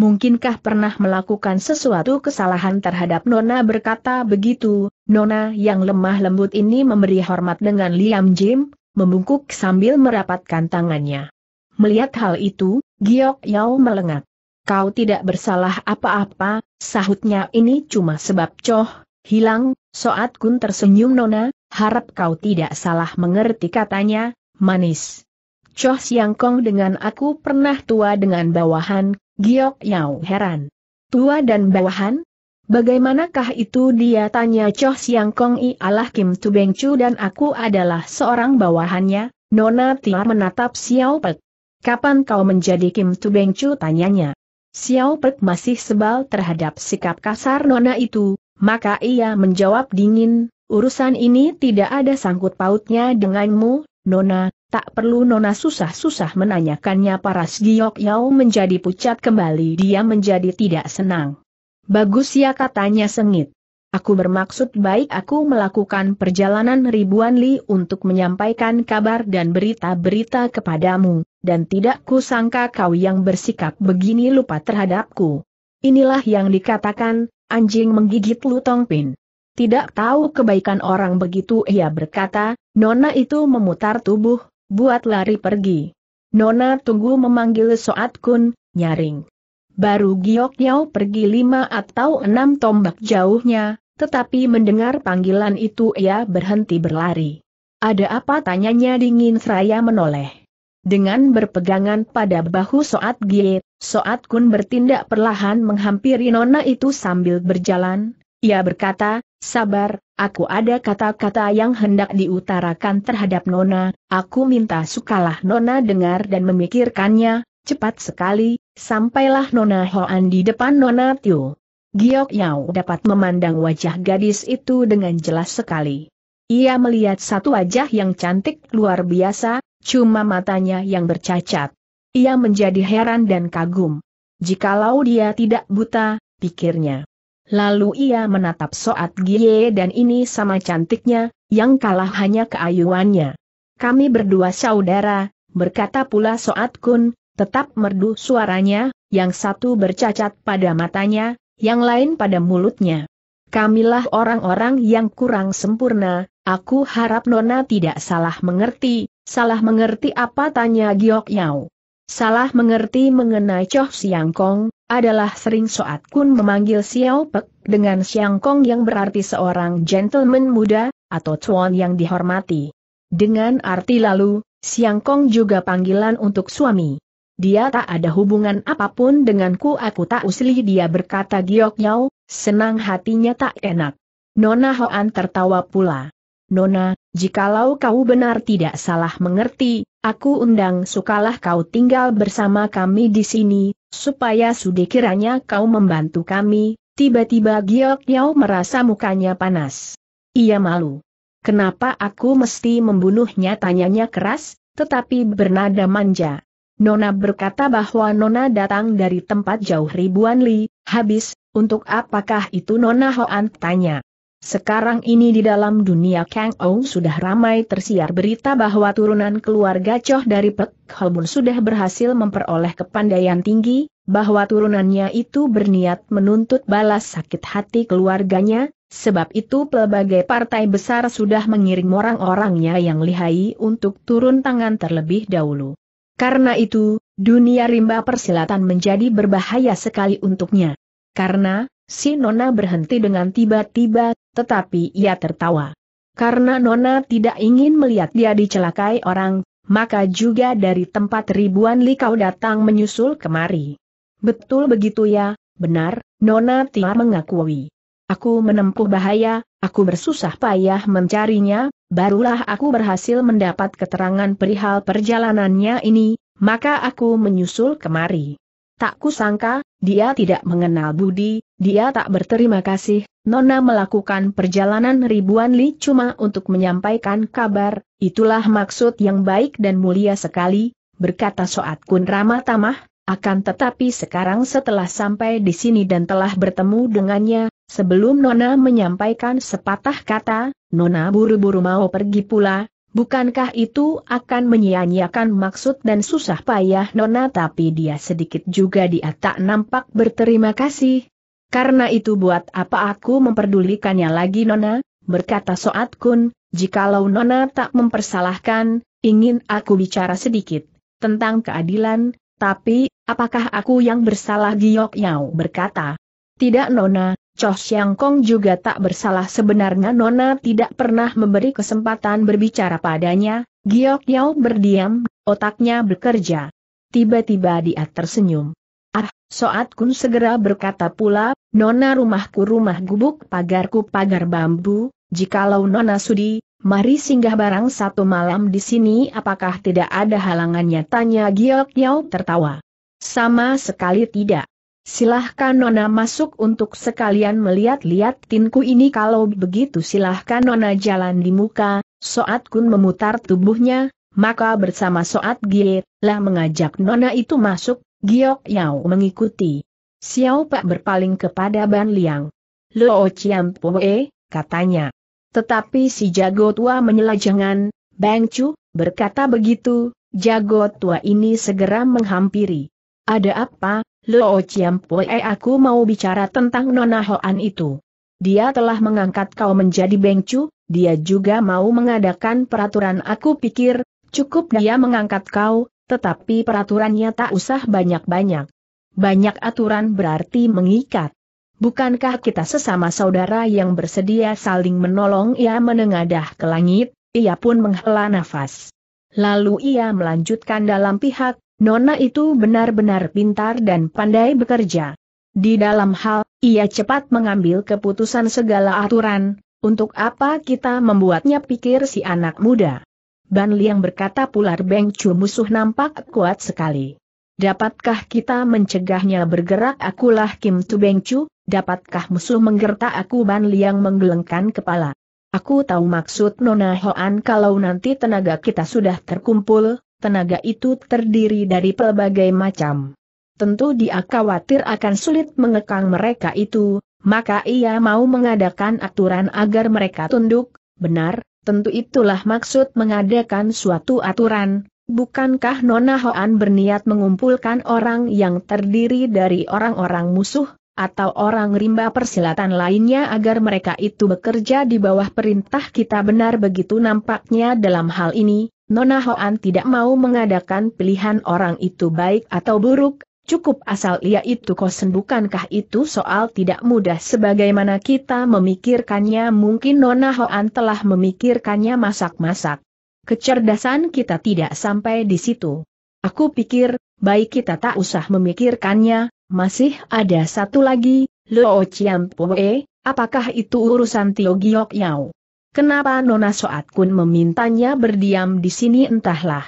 Mungkinkah pernah melakukan sesuatu kesalahan terhadap Nona berkata begitu, Nona yang lemah lembut ini memberi hormat dengan Liam Jim, membungkuk sambil merapatkan tangannya. Melihat hal itu, Giok Yao melengat. Kau tidak bersalah apa-apa, sahutnya ini cuma sebab coh, hilang, soat kun tersenyum Nona, harap kau tidak salah mengerti katanya, manis. Choh Siang Kong dengan aku pernah tua dengan bawahan, Giok Yao heran. Tua dan bawahan? Bagaimanakah itu dia tanya Choh Siang Kong I Allah Kim Tu Beng Chu dan aku adalah seorang bawahannya, Nona Tia menatap Xiao Pek. Kapan kau menjadi Kim Tu Beng Chu tanyanya. Xiao Pek masih sebal terhadap sikap kasar Nona itu, maka ia menjawab dingin, urusan ini tidak ada sangkut pautnya denganmu, Nona, Tak perlu Nona susah-susah menanyakannya paras Giok Yao menjadi pucat kembali dia menjadi tidak senang. Bagus ya katanya sengit. Aku bermaksud baik aku melakukan perjalanan ribuan li untuk menyampaikan kabar dan berita-berita kepadamu, dan tidak kusangka kau yang bersikap begini lupa terhadapku. Inilah yang dikatakan, anjing menggigit lutong pin. Tidak tahu kebaikan orang begitu ia berkata, Nona itu memutar tubuh, buat lari pergi. Nona tunggu memanggil Soat Kun, nyaring. Baru Giok Yau pergi lima atau enam tombak jauhnya, tetapi mendengar panggilan itu ia berhenti berlari. Ada apa tanyanya dingin seraya menoleh. Dengan berpegangan pada bahu Soat Gie, Soat Kun bertindak perlahan menghampiri Nona itu sambil berjalan, ia berkata, sabar, aku ada kata-kata yang hendak diutarakan terhadap Nona, aku minta sukalah Nona dengar dan memikirkannya, cepat sekali, sampailah Nona Hoan di depan Nona Tio. Giok Yao dapat memandang wajah gadis itu dengan jelas sekali. Ia melihat satu wajah yang cantik luar biasa, cuma matanya yang bercacat. Ia menjadi heran dan kagum. Jikalau dia tidak buta, pikirnya. Lalu ia menatap Soat Gie dan ini sama cantiknya, yang kalah hanya keayuannya. Kami berdua saudara, berkata pula Soat Kun, tetap merdu suaranya, yang satu bercacat pada matanya, yang lain pada mulutnya. Kamilah orang-orang yang kurang sempurna, aku harap Nona tidak salah mengerti, salah mengerti apa tanya Giok Yao. Salah mengerti mengenai Choh Siang Kong, adalah sering Soat Kun memanggil Xiao Pek dengan Siang Kong yang berarti seorang gentleman muda, atau tuan yang dihormati. Dengan arti lalu, Siang Kong juga panggilan untuk suami. Dia tak ada hubungan apapun denganku aku tak usli dia berkata Giok Yao, senang hatinya tak enak. Nona Hoan tertawa pula. Nona, jikalau kau benar tidak salah mengerti, Aku undang sukalah kau tinggal bersama kami di sini, supaya sudi kiranya kau membantu kami, tiba-tiba Giok Yau merasa mukanya panas. Ia malu. Kenapa aku mesti membunuhnya tanyanya keras, tetapi bernada manja. Nona berkata bahwa Nona datang dari tempat jauh ribuan li, habis, untuk apakah itu Nona Hoan tanya. Sekarang ini di dalam dunia Kang Ou sudah ramai tersiar berita bahwa turunan keluarga Choh dari Pek Holbun sudah berhasil memperoleh kepandaian tinggi, bahwa turunannya itu berniat menuntut balas sakit hati keluarganya, sebab itu pelbagai partai besar sudah mengirim orang-orangnya yang lihai untuk turun tangan terlebih dahulu. Karena itu, dunia rimba persilatan menjadi berbahaya sekali untuknya. Karena, Si Nona berhenti dengan tiba-tiba, tetapi ia tertawa. Karena Nona tidak ingin melihat dia dicelakai orang, maka juga dari tempat ribuan likau datang menyusul kemari. Betul begitu ya, benar, Nona Tia mengakui. Aku menempuh bahaya, aku bersusah payah mencarinya, barulah aku berhasil mendapat keterangan perihal perjalanannya ini, maka aku menyusul kemari. Tak kusangka, dia tidak mengenal budi, dia tak berterima kasih, Nona melakukan perjalanan ribuan li cuma untuk menyampaikan kabar, itulah maksud yang baik dan mulia sekali, berkata Soat Kun ramah tamah, akan tetapi sekarang setelah sampai di sini dan telah bertemu dengannya, sebelum Nona menyampaikan sepatah kata, Nona buru-buru mau pergi pula, Bukankah itu akan menyia-nyiakan maksud dan susah payah Nona tapi dia sedikit juga dia tak nampak berterima kasih? Karena itu buat apa aku memperdulikannya lagi Nona? Berkata Soat Kun, jikalau Nona tak mempersalahkan, ingin aku bicara sedikit tentang keadilan, tapi, apakah aku yang bersalah Giok Yau berkata. Tidak Nona, Chow Siang Kong juga tak bersalah sebenarnya Nona tidak pernah memberi kesempatan berbicara padanya, Giok Yao berdiam, otaknya bekerja. Tiba-tiba dia tersenyum. Ah, Soat Kun segera berkata pula, Nona rumahku rumah gubuk pagarku pagar bambu, jikalau Nona sudi, mari singgah barang satu malam di sini apakah tidak ada halangannya tanya Giok Yao tertawa. Sama sekali tidak. Silahkan Nona masuk untuk sekalian melihat-lihat tinku ini kalau begitu silahkan Nona jalan di muka, Soat Kun memutar tubuhnya, maka bersama Soat Gie, lah mengajak Nona itu masuk, Giok Yao mengikuti. Xiao Pak berpaling kepada Ban Liang. Lo Chiam Poe, katanya. Tetapi si jago tua menyelajangan, Bang Chu, berkata begitu, jago tua ini segera menghampiri. Ada apa, Luo Chiampue eh, aku mau bicara tentang Nona Hoan itu. Dia telah mengangkat kau menjadi bengcu, dia juga mau mengadakan peraturan aku pikir, cukup dia mengangkat kau, tetapi peraturannya tak usah banyak-banyak. Banyak aturan berarti mengikat. Bukankah kita sesama saudara yang bersedia saling menolong ia menengadah ke langit, ia pun menghela nafas. Lalu ia melanjutkan dalam pihak, Nona itu benar-benar pintar dan pandai bekerja. Di dalam hal, ia cepat mengambil keputusan segala aturan, untuk apa kita membuatnya pikir si anak muda. Ban Liang berkata pular Beng Chu musuh nampak kuat sekali. Dapatkah kita mencegahnya bergerak akulah Kim Tu Beng Chu, dapatkah musuh menggerta aku Ban Liang menggelengkan kepala. Aku tahu maksud Nona Hoan kalau nanti tenaga kita sudah terkumpul, Tenaga itu terdiri dari pelbagai macam. Tentu dia khawatir akan sulit mengekang mereka itu, maka ia mau mengadakan aturan agar mereka tunduk, benar, tentu itulah maksud mengadakan suatu aturan, bukankah Nona Hoan berniat mengumpulkan orang yang terdiri dari orang-orang musuh, atau orang rimba persilatan lainnya agar mereka itu bekerja di bawah perintah kita benar begitu nampaknya dalam hal ini, Nona Hoan tidak mau mengadakan pilihan orang itu baik atau buruk, cukup asal ia itu kosen bukankah itu soal tidak mudah sebagaimana kita memikirkannya mungkin Nona Hoan telah memikirkannya masak-masak. Kecerdasan kita tidak sampai di situ. Aku pikir, baik kita tak usah memikirkannya, masih ada satu lagi, Luo Chiam Poe, apakah itu urusan Tio Giok Yao? Kenapa Nona Soat Kun memintanya berdiam di sini entahlah.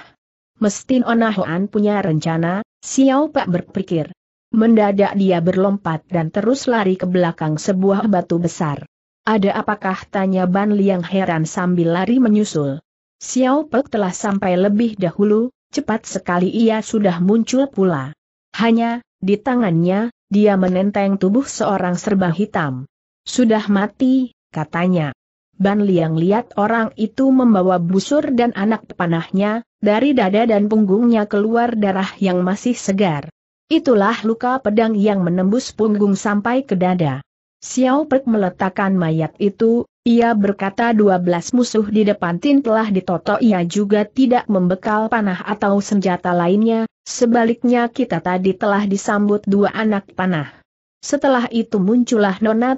Mesti Nona Hoan punya rencana, Xiao Pak berpikir. Mendadak dia berlompat dan terus lari ke belakang sebuah batu besar. Ada apakah tanya Ban Liang heran sambil lari menyusul. Xiao Pek telah sampai lebih dahulu, cepat sekali ia sudah muncul pula. Hanya, di tangannya, dia menenteng tubuh seorang serba hitam. Sudah mati, katanya. Ban Liang lihat orang itu membawa busur dan anak panahnya, dari dada dan punggungnya keluar darah yang masih segar. Itulah luka pedang yang menembus punggung sampai ke dada. Xiao Pek meletakkan mayat itu, ia berkata 12 musuh di depan Tin telah ditoto. ia juga tidak membekal panah atau senjata lainnya, sebaliknya kita tadi telah disambut dua anak panah. Setelah itu muncullah Nona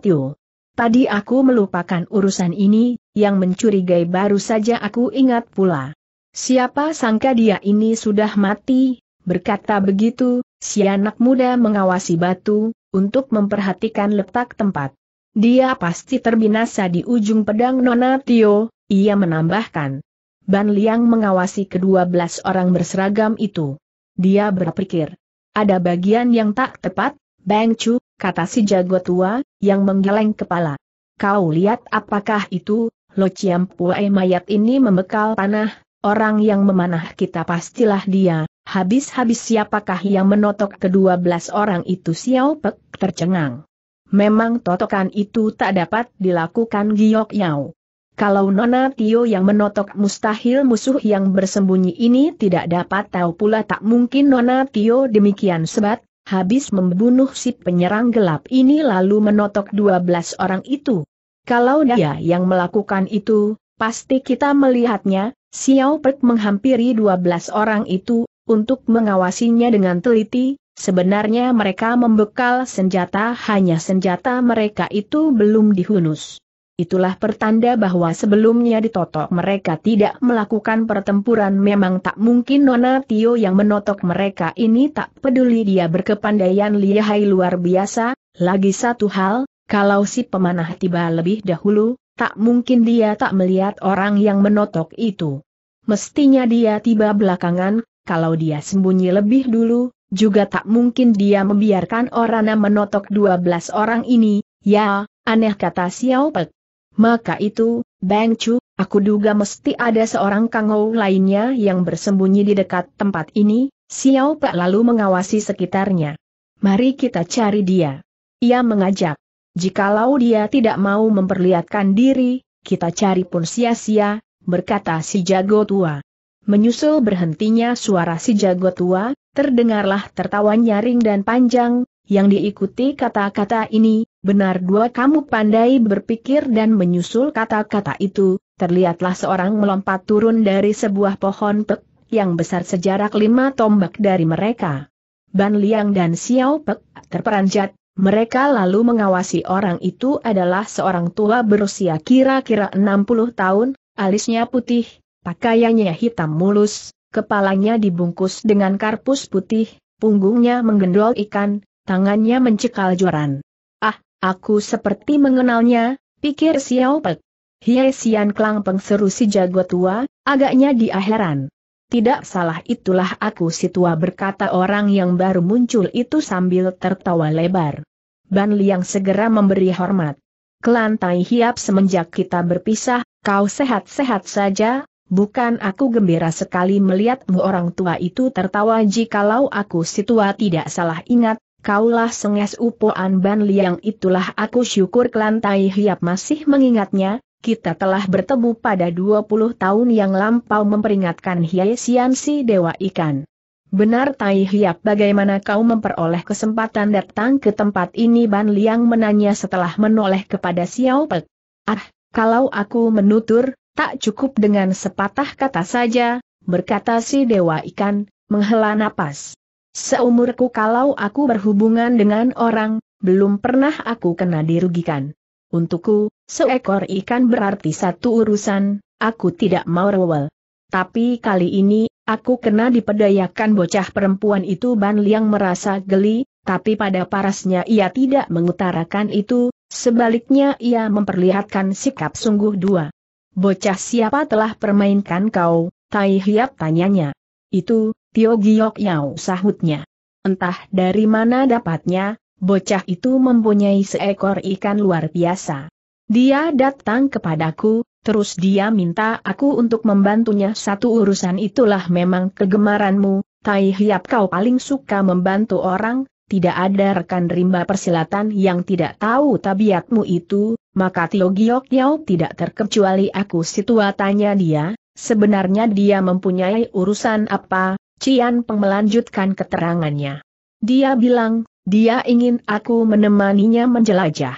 Tadi aku melupakan urusan ini, yang mencurigai baru saja aku ingat pula. Siapa sangka dia ini sudah mati, berkata begitu, si anak muda mengawasi batu, untuk memperhatikan letak tempat. Dia pasti terbinasa di ujung pedang Nona Tio, ia menambahkan. Ban Liang mengawasi kedua belas orang berseragam itu. Dia berpikir, ada bagian yang tak tepat, Bang Chu, kata si jago tua, yang menggeleng kepala. Kau lihat apakah itu, Lo ciam Puai mayat ini membekal panah, orang yang memanah kita pastilah dia, habis-habis siapakah yang menotok kedua belas orang itu Xiao Pek tercengang. Memang totokan itu tak dapat dilakukan Giok Yao. Kalau Nona Tio yang menotok mustahil musuh yang bersembunyi ini tidak dapat tahu pula tak mungkin Nona Tio demikian sebat, habis membunuh si penyerang gelap ini lalu menotok dua belas orang itu. Kalau dia yang melakukan itu, pasti kita melihatnya, Xiao Pek menghampiri dua belas orang itu, untuk mengawasinya dengan teliti, sebenarnya mereka membekal senjata hanya senjata mereka itu belum dihunus. Itulah pertanda bahwa sebelumnya ditotok mereka tidak melakukan pertempuran memang tak mungkin Nona Tio yang menotok mereka ini tak peduli dia berkepandaian lihai luar biasa, lagi satu hal, kalau si pemanah tiba lebih dahulu, tak mungkin dia tak melihat orang yang menotok itu. Mestinya dia tiba belakangan, kalau dia sembunyi lebih dulu, juga tak mungkin dia membiarkan Orana menotok 12 orang ini, ya, aneh kata Xiao Pek. Maka itu, Bang Chu, aku duga mesti ada seorang kangou lainnya yang bersembunyi di dekat tempat ini, Xiao Pak lalu mengawasi sekitarnya. Mari kita cari dia. Ia mengajak. Jikalau dia tidak mau memperlihatkan diri, kita cari pun sia-sia, berkata si jago tua. Menyusul berhentinya suara si jago tua, terdengarlah tertawa nyaring dan panjang, yang diikuti kata-kata ini, benar dua kamu pandai berpikir dan menyusul kata-kata itu, terlihatlah seorang melompat turun dari sebuah pohon pek, yang besar sejarak lima tombak dari mereka. Ban Liang dan Xiao Pek terperanjat, mereka lalu mengawasi orang itu adalah seorang tua berusia kira-kira 60 tahun, alisnya putih, pakaiannya hitam mulus, kepalanya dibungkus dengan karpus putih, punggungnya menggendol ikan, Tangannya mencekal joran. Ah, aku seperti mengenalnya, pikir Xiao Pek. Hie Sian Klang pengseru si jago tua, agaknya dia heran. Tidak salah itulah aku si tua berkata orang yang baru muncul itu sambil tertawa lebar. Ban Liang segera memberi hormat. Kelantai hiap semenjak kita berpisah, kau sehat-sehat saja, bukan aku gembira sekali melihatmu orang tua itu tertawa jikalau aku si tua tidak salah ingat, Kaulah senges upoan Ban Liang itulah aku syukur kelantai hiap masih mengingatnya, kita telah bertemu pada 20 tahun yang lampau memperingatkan Hiai si Dewa Ikan. Benar Tai Hiap bagaimana kau memperoleh kesempatan datang ke tempat ini Ban Liang menanya setelah menoleh kepada Xiao Pe. Ah, kalau aku menutur, tak cukup dengan sepatah kata saja, berkata si Dewa Ikan, menghela napas. Seumurku kalau aku berhubungan dengan orang, belum pernah aku kena dirugikan. Untukku, seekor ikan berarti satu urusan, aku tidak mau rewel. Tapi kali ini, aku kena dipedayakan bocah perempuan itu Ban Liang merasa geli, tapi pada parasnya ia tidak mengutarakan itu, sebaliknya ia memperlihatkan sikap sungguh dua. Bocah siapa telah permainkan kau, Tai Hiap tanyanya. Itu, Tio Giok Yao sahutnya. Entah dari mana dapatnya, bocah itu mempunyai seekor ikan luar biasa. Dia datang kepadaku, terus dia minta aku untuk membantunya satu urusan itulah memang kegemaranmu, Tai Hiap kau paling suka membantu orang, tidak ada rekan rimba persilatan yang tidak tahu tabiatmu itu, maka Tio Giok Yao tidak terkecuali aku Situatanya dia, sebenarnya dia mempunyai urusan apa, Cian Peng melanjutkan keterangannya. Dia bilang, dia ingin aku menemaninya menjelajah.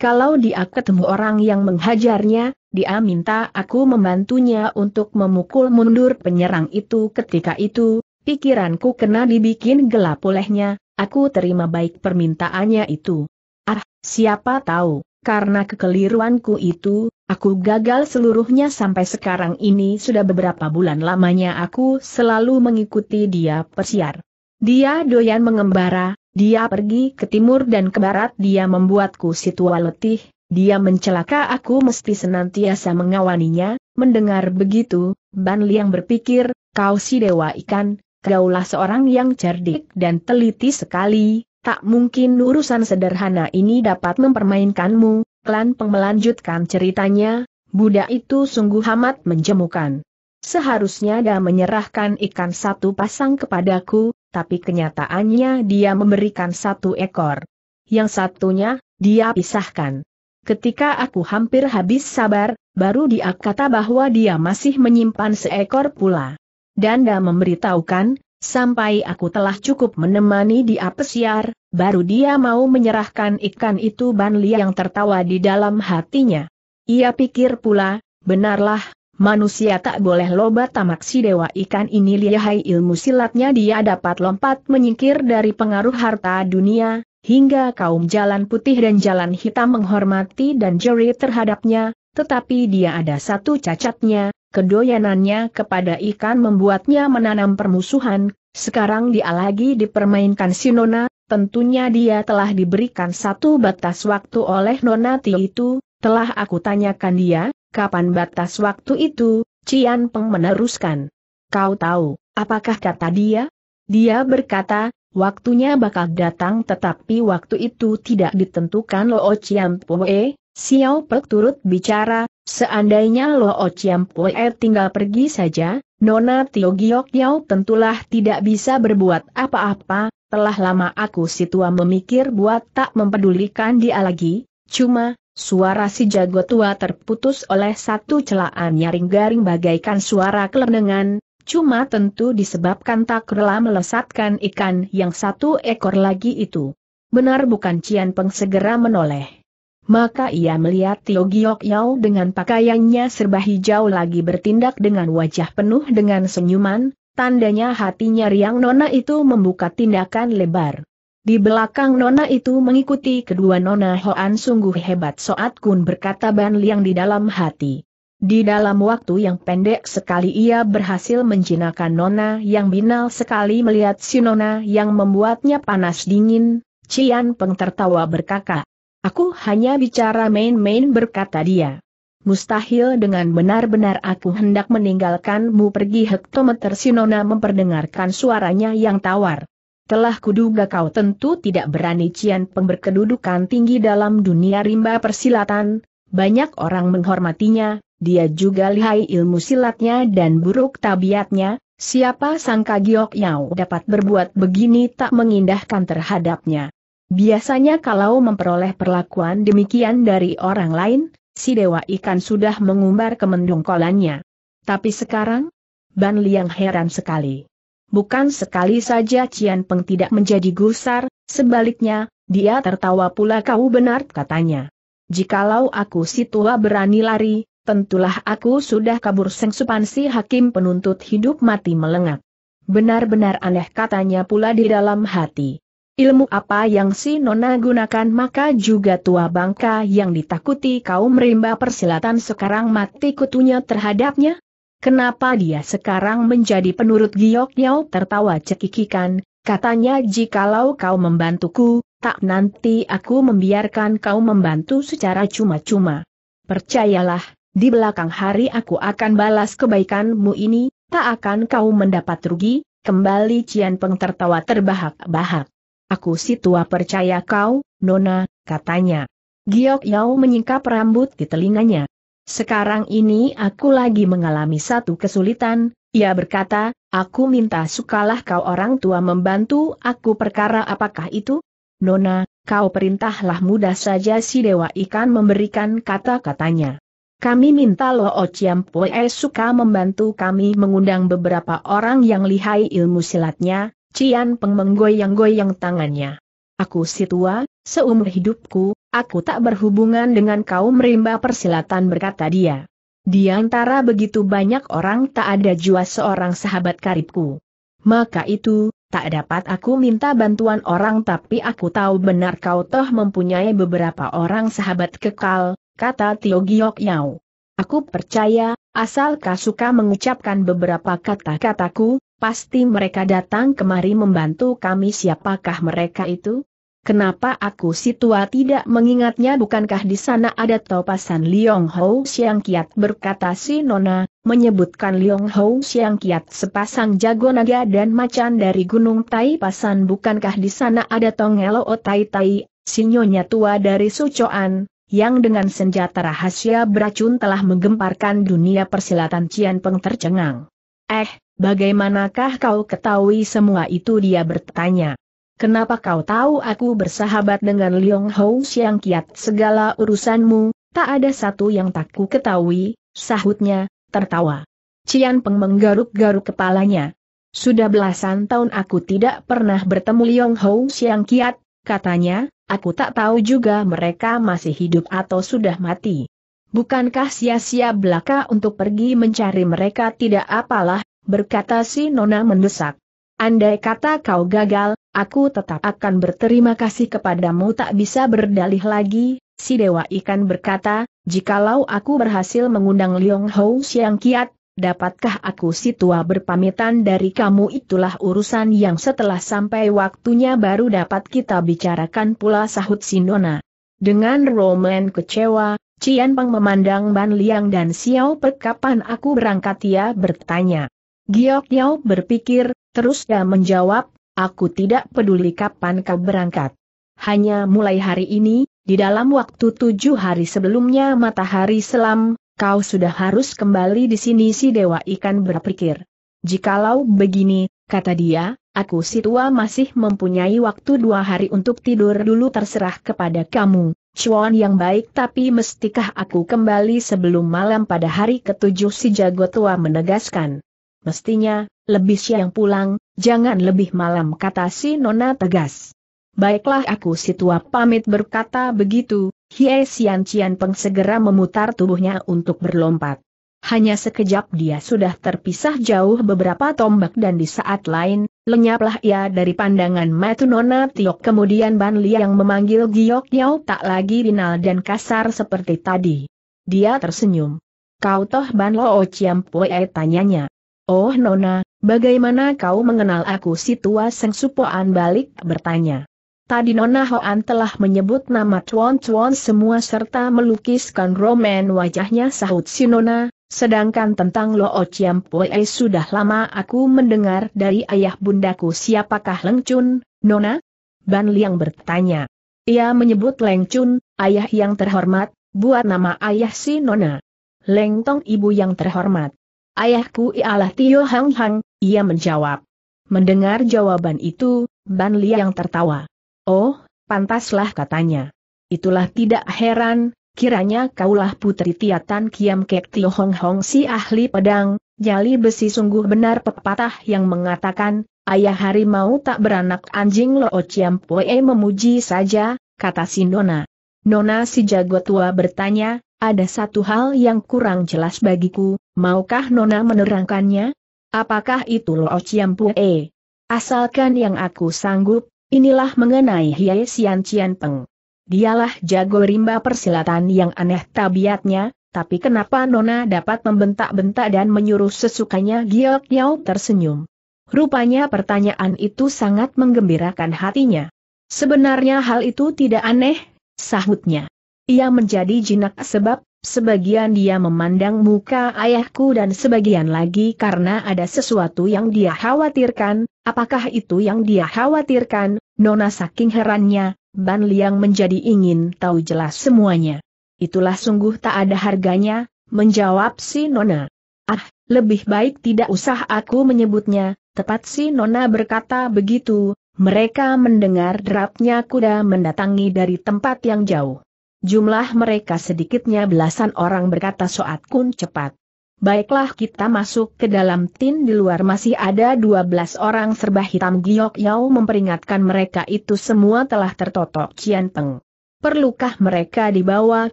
Kalau dia ketemu orang yang menghajarnya, dia minta aku membantunya untuk memukul mundur penyerang itu ketika itu, pikiranku kena dibikin gelap olehnya, aku terima baik permintaannya itu. Ah, siapa tahu, karena kekeliruanku itu, Aku gagal seluruhnya sampai sekarang ini sudah beberapa bulan lamanya aku selalu mengikuti dia persiar. Dia doyan mengembara, dia pergi ke timur dan ke barat dia membuatku situa letih, dia mencelaka aku mesti senantiasa mengawaninya, mendengar begitu, Ban Liang berpikir, kau si dewa ikan, kaulah seorang yang cerdik dan teliti sekali, tak mungkin urusan sederhana ini dapat mempermainkanmu, Klan Peng melanjutkan ceritanya, budak itu sungguh amat menjemukan. Seharusnya dia menyerahkan ikan satu pasang kepadaku, tapi kenyataannya dia memberikan satu ekor. Yang satunya, dia pisahkan. Ketika aku hampir habis sabar, baru dia kata bahwa dia masih menyimpan seekor pula. Dan dia memberitahukan, Sampai aku telah cukup menemani di apesiar, baru dia mau menyerahkan ikan itu Ban yang tertawa di dalam hatinya. Ia pikir pula, benarlah, manusia tak boleh loba tamak si dewa ikan ini lihai ilmu silatnya dia dapat lompat menyingkir dari pengaruh harta dunia, hingga kaum jalan putih dan jalan hitam menghormati dan juri terhadapnya, tetapi dia ada satu cacatnya, Kedoyanannya kepada ikan membuatnya menanam permusuhan, sekarang dia lagi dipermainkan si Nona, tentunya dia telah diberikan satu batas waktu oleh Nona Ti itu, telah aku tanyakan dia, kapan batas waktu itu, Cian Peng meneruskan. Kau tahu, apakah kata dia? Dia berkata, waktunya bakal datang tetapi waktu itu tidak ditentukan loh Cian Peng. Xiao Pek turut bicara, seandainya Lo Ociam Pue er tinggal pergi saja, Nona Tio Giok Yau tentulah tidak bisa berbuat apa-apa, telah lama aku si tua memikir buat tak mempedulikan dia lagi, cuma, suara si jago tua terputus oleh satu celaan nyaring-garing bagaikan suara kelenengan, cuma tentu disebabkan tak rela melesatkan ikan yang satu ekor lagi itu. Benar bukan Cian Peng segera menoleh maka ia melihat Tio Giok Yao dengan pakaiannya serba hijau lagi bertindak dengan wajah penuh dengan senyuman, tandanya hatinya riang nona itu membuka tindakan lebar. Di belakang nona itu mengikuti kedua nona Hoan sungguh hebat Soat Kun berkata Ban Liang di dalam hati. Di dalam waktu yang pendek sekali ia berhasil menjinakkan nona yang binal sekali melihat si nona yang membuatnya panas dingin, Cian Peng tertawa berkakak. Aku hanya bicara main-main berkata dia. Mustahil dengan benar-benar aku hendak meninggalkanmu pergi hektometer Sinona memperdengarkan suaranya yang tawar. Telah kuduga kau tentu tidak berani Cian pemberkedudukan tinggi dalam dunia rimba persilatan, banyak orang menghormatinya, dia juga lihai ilmu silatnya dan buruk tabiatnya, siapa sangka Giok Yao dapat berbuat begini tak mengindahkan terhadapnya. Biasanya kalau memperoleh perlakuan demikian dari orang lain, si dewa ikan sudah mengumbar kemendungkolannya. Tapi sekarang? Ban Liang heran sekali. Bukan sekali saja Cian Peng tidak menjadi gusar, sebaliknya, dia tertawa pula kau benar katanya. Jikalau aku si tua berani lari, tentulah aku sudah kabur sengsupansi hakim penuntut hidup mati melengat. Benar-benar aneh katanya pula di dalam hati. Ilmu apa yang si Nona gunakan maka juga tua bangka yang ditakuti kaum rimba persilatan sekarang mati kutunya terhadapnya? Kenapa dia sekarang menjadi penurut Giok nyau tertawa cekikikan, katanya jikalau kau membantuku, tak nanti aku membiarkan kau membantu secara cuma-cuma. Percayalah, di belakang hari aku akan balas kebaikanmu ini, tak akan kau mendapat rugi, kembali Cian Peng tertawa terbahak-bahak. Aku si tua percaya kau, Nona, katanya. Giok Yao menyingkap rambut di telinganya. Sekarang ini aku lagi mengalami satu kesulitan, ia berkata, aku minta sukalah kau orang tua membantu aku perkara apakah itu? Nona, kau perintahlah mudah saja si Dewa Ikan memberikan kata-katanya. Kami minta Lo Ociam poe suka membantu kami mengundang beberapa orang yang lihai ilmu silatnya, Cian Peng menggoyang-goyang tangannya. Aku si tua, seumur hidupku, aku tak berhubungan dengan kaum rimba persilatan berkata dia. Di antara begitu banyak orang tak ada jua seorang sahabat karibku. Maka itu, tak dapat aku minta bantuan orang tapi aku tahu benar kau toh mempunyai beberapa orang sahabat kekal, kata Tio Giok Yao. Aku percaya, asal kau suka mengucapkan beberapa kata-kataku, Pasti mereka datang kemari membantu kami siapakah mereka itu? Kenapa aku si tua tidak mengingatnya bukankah di sana ada topasan Liong Ho Siang Kiat berkata si Nona, menyebutkan Liong Ho Siang Kiat sepasang jago naga dan macan dari Gunung Tai Pasan bukankah di sana ada Tongelo Tai Tai, si nyonya tua dari Sucoan, yang dengan senjata rahasia beracun telah menggemparkan dunia persilatan Cian Peng tercengang. Eh, Bagaimanakah kau ketahui semua itu dia bertanya. Kenapa kau tahu aku bersahabat dengan Liong Hou Xiang Kiat segala urusanmu, tak ada satu yang tak ku ketahui, sahutnya, tertawa. Cian Peng menggaruk-garuk kepalanya. Sudah belasan tahun aku tidak pernah bertemu Liong Hou Xiang Kiat, katanya, aku tak tahu juga mereka masih hidup atau sudah mati. Bukankah sia-sia belaka untuk pergi mencari mereka tidak apalah, berkata si Nona mendesak. Andai kata kau gagal, aku tetap akan berterima kasih kepadamu tak bisa berdalih lagi, si Dewa Ikan berkata, jikalau aku berhasil mengundang Liong Hou Xiang Kiat, dapatkah aku si tua berpamitan dari kamu itulah urusan yang setelah sampai waktunya baru dapat kita bicarakan pula sahut si Nona. Dengan Roman kecewa, Cian Peng memandang Ban Liang dan Xiao Pek kapan aku berangkat ia bertanya. Giok Yao berpikir, terus dia menjawab, aku tidak peduli kapan kau berangkat. Hanya mulai hari ini, di dalam waktu tujuh hari sebelumnya matahari selam, kau sudah harus kembali di sini si Dewa Ikan berpikir. Jikalau begini, kata dia, aku si tua masih mempunyai waktu dua hari untuk tidur dulu terserah kepada kamu, cuan yang baik tapi mestikah aku kembali sebelum malam pada hari ketujuh si jago tua menegaskan. Mestinya, lebih siang pulang, jangan lebih malam kata si Nona tegas. Baiklah aku si tua pamit berkata begitu, Hie Sian Cian Peng segera memutar tubuhnya untuk berlompat. Hanya sekejap dia sudah terpisah jauh beberapa tombak dan di saat lain, lenyaplah ia dari pandangan Matu Nona Tiok kemudian Ban Lia yang memanggil Giok yau tak lagi binal dan kasar seperti tadi. Dia tersenyum. Kau toh Ban Lo Ociam Pue tanyanya. Oh Nona, bagaimana kau mengenal aku si tua Seng Supoan balik bertanya. Tadi Nona Hoan telah menyebut nama Chuan Chuan semua serta melukiskan roman wajahnya sahut si Nona, sedangkan tentang Lo Chiam Pue sudah lama aku mendengar dari ayah bundaku siapakah Leng Chun, Nona? Ban Liang bertanya. Ia menyebut Leng Chun, ayah yang terhormat, buat nama ayah si Nona. Leng Tong ibu yang terhormat. Ayahku ialah Tio Hang Hang, ia menjawab. Mendengar jawaban itu, Ban Liang tertawa. Oh, pantaslah katanya. Itulah tidak heran, kiranya kaulah putri Tiatan Kiam Kek Tio Hong Hong si ahli pedang, jali besi sungguh benar pepatah yang mengatakan, ayah harimau tak beranak anjing Lo Ociam Poe memuji saja, kata si Nona. Nona si jago tua bertanya, ada satu hal yang kurang jelas bagiku, maukah Nona menerangkannya? Apakah itu Lo Chiampue? Asalkan yang aku sanggup, inilah mengenai Hiei Sian Cian Peng. Dialah jago rimba persilatan yang aneh tabiatnya, tapi kenapa Nona dapat membentak-bentak dan menyuruh sesukanya Giok Yao tersenyum? Rupanya pertanyaan itu sangat menggembirakan hatinya. Sebenarnya hal itu tidak aneh, sahutnya. Ia menjadi jinak sebab, sebagian dia memandang muka ayahku dan sebagian lagi karena ada sesuatu yang dia khawatirkan, apakah itu yang dia khawatirkan, Nona saking herannya, Ban Liang menjadi ingin tahu jelas semuanya. Itulah sungguh tak ada harganya, menjawab si Nona. Ah, lebih baik tidak usah aku menyebutnya, tepat si Nona berkata begitu, mereka mendengar derapnya kuda mendatangi dari tempat yang jauh. Jumlah mereka sedikitnya belasan orang berkata Soat Kun cepat. Baiklah kita masuk ke dalam tin di luar masih ada 12 orang serba hitam Giok Yao memperingatkan mereka itu semua telah tertotok Cian Peng. Perlukah mereka dibawa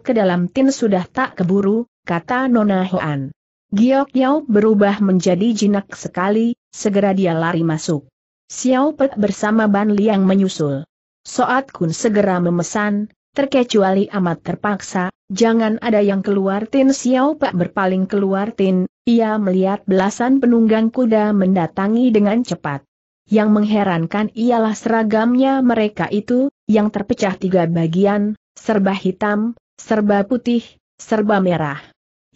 ke dalam tin sudah tak keburu, kata Nona Hoan. Giok Yao berubah menjadi jinak sekali, segera dia lari masuk. Xiao Pek bersama Ban Liang menyusul. Soat Kun segera memesan, terkecuali amat terpaksa, jangan ada yang keluar Tin Xiao Pak berpaling keluar Tin, ia melihat belasan penunggang kuda mendatangi dengan cepat. Yang mengherankan ialah seragamnya mereka itu, yang terpecah tiga bagian, serba hitam, serba putih, serba merah.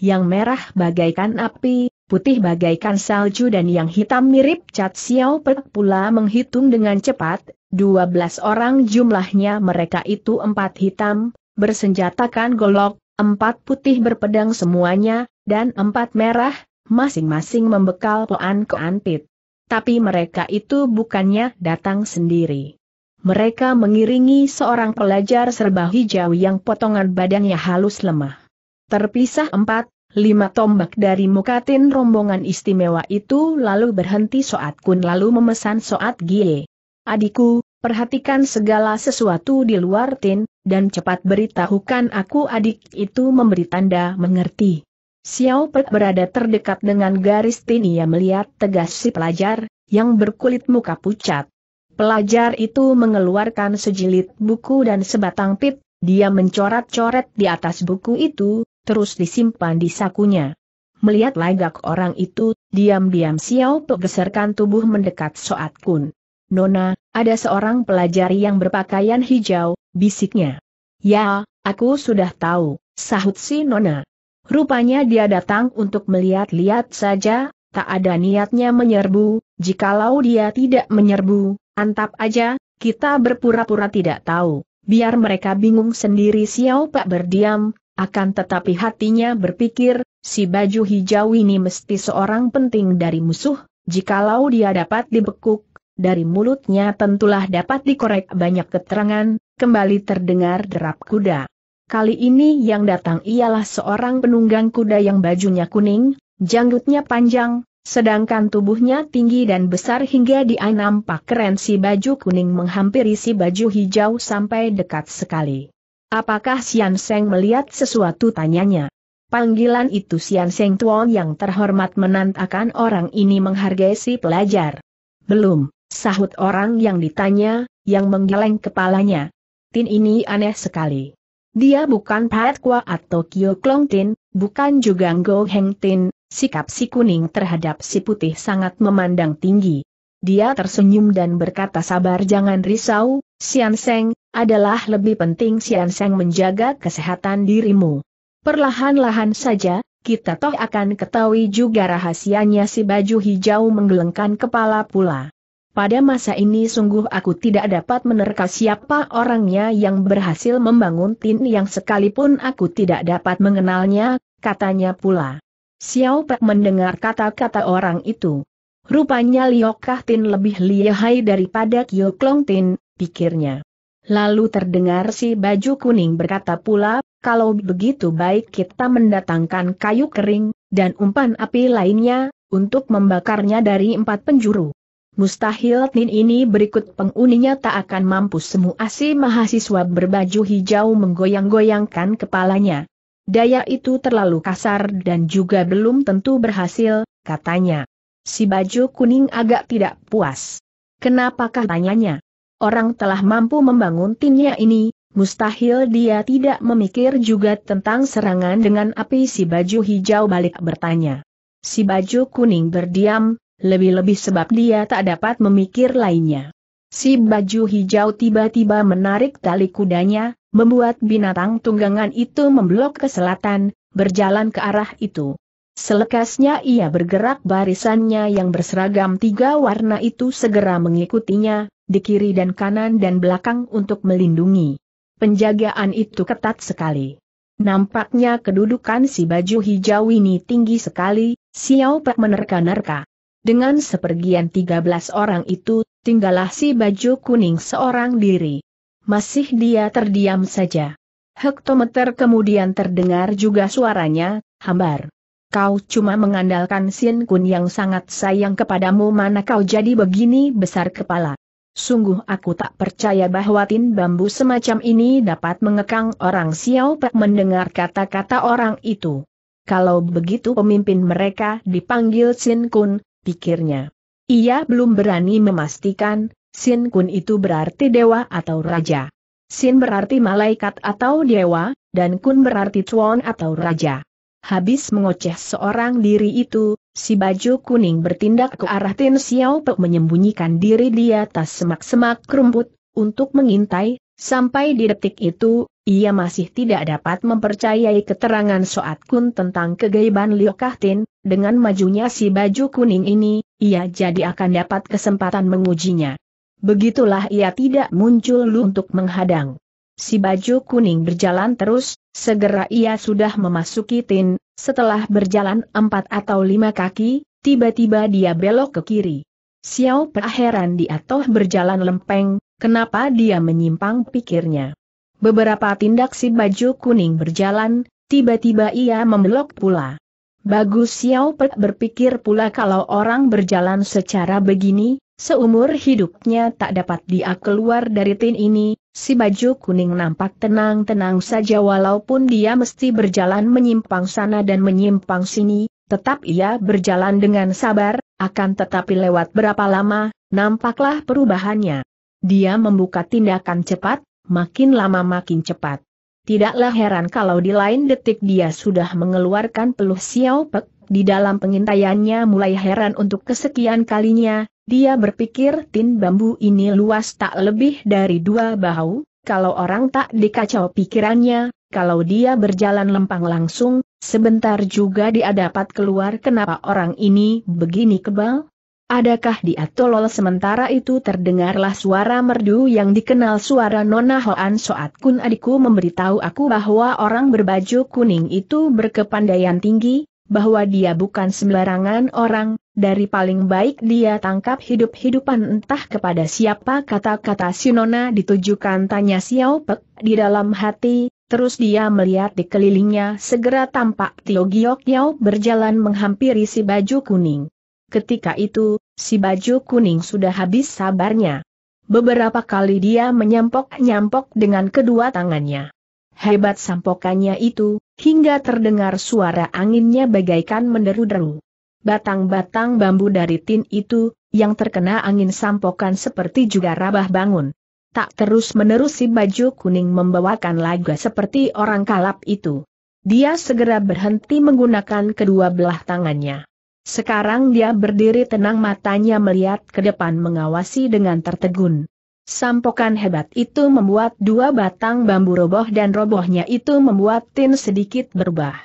Yang merah bagaikan api, putih bagaikan salju dan yang hitam mirip cat Xiao Pek pula menghitung dengan cepat, 12 orang jumlahnya mereka itu empat hitam, bersenjatakan golok, empat putih berpedang semuanya, dan empat merah, masing-masing membekal poan keantit. Tapi mereka itu bukannya datang sendiri. Mereka mengiringi seorang pelajar serba hijau yang potongan badannya halus lemah. Terpisah empat, Lima tombak dari mukatin rombongan istimewa itu lalu berhenti Soat Kun lalu memesan Soat Gie. Adikku, perhatikan segala sesuatu di luar tin, dan cepat beritahukan aku adik itu memberi tanda mengerti. Xiao Pek berada terdekat dengan garis tin ia melihat tegas si pelajar, yang berkulit muka pucat. Pelajar itu mengeluarkan sejilid buku dan sebatang pit, dia mencoret-coret di atas buku itu, terus disimpan di sakunya. Melihat lagak orang itu, diam-diam Xiao Pe geserkan tubuh mendekat Soat Kun. Nona, ada seorang pelajar yang berpakaian hijau, bisiknya. Ya, aku sudah tahu, sahut si Nona. Rupanya dia datang untuk melihat-lihat saja, tak ada niatnya menyerbu, jikalau dia tidak menyerbu, antap aja, kita berpura-pura tidak tahu, biar mereka bingung sendiri Xiao Pak berdiam, akan tetapi hatinya berpikir, si baju hijau ini mesti seorang penting dari musuh, jikalau dia dapat dibekuk, dari mulutnya tentulah dapat dikorek banyak keterangan, kembali terdengar derap kuda. Kali ini yang datang ialah seorang penunggang kuda yang bajunya kuning, janggutnya panjang, sedangkan tubuhnya tinggi dan besar hingga dia nampak keren si baju kuning menghampiri si baju hijau sampai dekat sekali. Apakah Sian Seng melihat sesuatu tanyanya? Panggilan itu Sian Seng Tuan yang terhormat menantakan orang ini menghargai si pelajar. Belum, sahut orang yang ditanya, yang menggeleng kepalanya. Tin ini aneh sekali. Dia bukan Pat Kwa atau Kyo Klong Tin, bukan juga Ngo Heng Tin, sikap si kuning terhadap si putih sangat memandang tinggi. Dia tersenyum dan berkata sabar jangan risau, Sian Seng, adalah lebih penting Sian Seng menjaga kesehatan dirimu. Perlahan-lahan saja, kita toh akan ketahui juga rahasianya si baju hijau menggelengkan kepala pula. Pada masa ini sungguh aku tidak dapat menerka siapa orangnya yang berhasil membangun tin yang sekalipun aku tidak dapat mengenalnya, katanya pula. Xiao Pek mendengar kata-kata orang itu. Rupanya Liokah Tin lebih lihai daripada Kyoklong Tin, pikirnya. Lalu terdengar si baju kuning berkata pula, kalau begitu baik kita mendatangkan kayu kering, dan umpan api lainnya, untuk membakarnya dari empat penjuru. Mustahil Tin ini berikut penguninya tak akan mampu semua si mahasiswa berbaju hijau menggoyang-goyangkan kepalanya. Daya itu terlalu kasar dan juga belum tentu berhasil, katanya. Si baju kuning agak tidak puas. Kenapa? Katanya. Orang telah mampu membangun timnya ini, mustahil dia tidak memikir juga tentang serangan dengan api si baju hijau balik bertanya. Si baju kuning berdiam, lebih-lebih sebab dia tak dapat memikir lainnya. Si baju hijau tiba-tiba menarik tali kudanya, membuat binatang tunggangan itu memblok ke selatan, berjalan ke arah itu. Selekasnya ia bergerak barisannya yang berseragam tiga warna itu segera mengikutinya, di kiri dan kanan dan belakang untuk melindungi. Penjagaan itu ketat sekali. Nampaknya kedudukan si baju hijau ini tinggi sekali, Xiao menerka-nerka. Dengan sepergian 13 orang itu, tinggallah si baju kuning seorang diri. Masih dia terdiam saja. Hektometer kemudian terdengar juga suaranya, hambar. Kau cuma mengandalkan Sin Kun yang sangat sayang kepadamu mana kau jadi begini besar kepala. Sungguh aku tak percaya bahwa tin bambu semacam ini dapat mengekang orang Xiao Pek mendengar kata-kata orang itu. Kalau begitu pemimpin mereka dipanggil Sin Kun, pikirnya. Ia belum berani memastikan, Sin Kun itu berarti dewa atau raja. Sin berarti malaikat atau dewa, dan Kun berarti tuan atau raja. Habis mengoceh seorang diri itu, Si baju kuning bertindak ke arah Tin Xiao Pe menyembunyikan diri di atas semak-semak rumput, untuk mengintai, sampai di detik itu, ia masih tidak dapat mempercayai keterangan Soat Kun tentang kegaiban Liu Kahtin, dengan majunya si baju kuning ini, ia jadi akan dapat kesempatan mengujinya. Begitulah ia tidak muncul lu untuk menghadang. Si baju kuning berjalan terus, segera ia sudah memasuki tin, setelah berjalan empat atau lima kaki, tiba-tiba dia belok ke kiri. Xiao Pea heran dia toh berjalan lempeng, kenapa dia menyimpang pikirnya. Beberapa tindak si baju kuning berjalan, tiba-tiba ia membelok pula. Bagus Xiao Pe berpikir pula kalau orang berjalan secara begini, Seumur hidupnya tak dapat dia keluar dari tin ini, si baju kuning nampak tenang-tenang saja walaupun dia mesti berjalan menyimpang sana dan menyimpang sini, tetap ia berjalan dengan sabar, akan tetapi lewat berapa lama, nampaklah perubahannya. Dia membuka tindakan cepat, makin lama makin cepat. Tidaklah heran kalau di lain detik dia sudah mengeluarkan peluh Xiao Pek, di dalam pengintaiannya mulai heran untuk kesekian kalinya, dia berpikir tin bambu ini luas tak lebih dari dua bahu, kalau orang tak dikacau pikirannya, kalau dia berjalan lempang langsung, sebentar juga dia dapat keluar kenapa orang ini begini kebal? Adakah dia tolol sementara itu terdengarlah suara merdu yang dikenal suara Nona Hoan Soat Kun adikku memberitahu aku bahwa orang berbaju kuning itu berkepandaian tinggi, bahwa dia bukan sembarangan orang, dari paling baik dia tangkap hidup-hidupan entah kepada siapa kata-kata Sinona ditujukan tanya Xiao Pek di dalam hati, terus dia melihat di kelilingnya segera tampak Tio Giok Yao berjalan menghampiri si baju kuning. Ketika itu, si baju kuning sudah habis sabarnya. Beberapa kali dia menyampok-nyampok dengan kedua tangannya. Hebat sampokannya itu, hingga terdengar suara anginnya bagaikan menderu-deru. Batang-batang bambu dari tin itu, yang terkena angin sampokan seperti juga rabah bangun. Tak terus menerusi baju kuning membawakan laga seperti orang kalap itu. Dia segera berhenti menggunakan kedua belah tangannya. Sekarang dia berdiri tenang matanya melihat ke depan mengawasi dengan tertegun. Sampokan hebat itu membuat dua batang bambu roboh dan robohnya itu membuat tin sedikit berubah.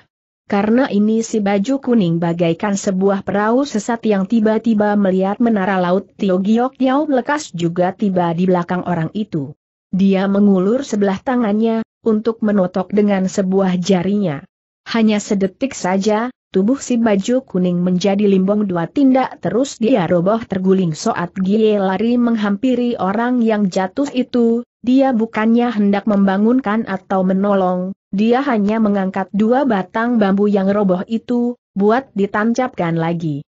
Karena ini si baju kuning bagaikan sebuah perahu sesat yang tiba-tiba melihat menara laut Tio Giok Yau lekas juga tiba di belakang orang itu. Dia mengulur sebelah tangannya, untuk menotok dengan sebuah jarinya. Hanya sedetik saja, Tubuh si baju kuning menjadi limbong dua tindak terus dia roboh terguling saat Gie lari menghampiri orang yang jatuh itu, dia bukannya hendak membangunkan atau menolong, dia hanya mengangkat dua batang bambu yang roboh itu, buat ditancapkan lagi.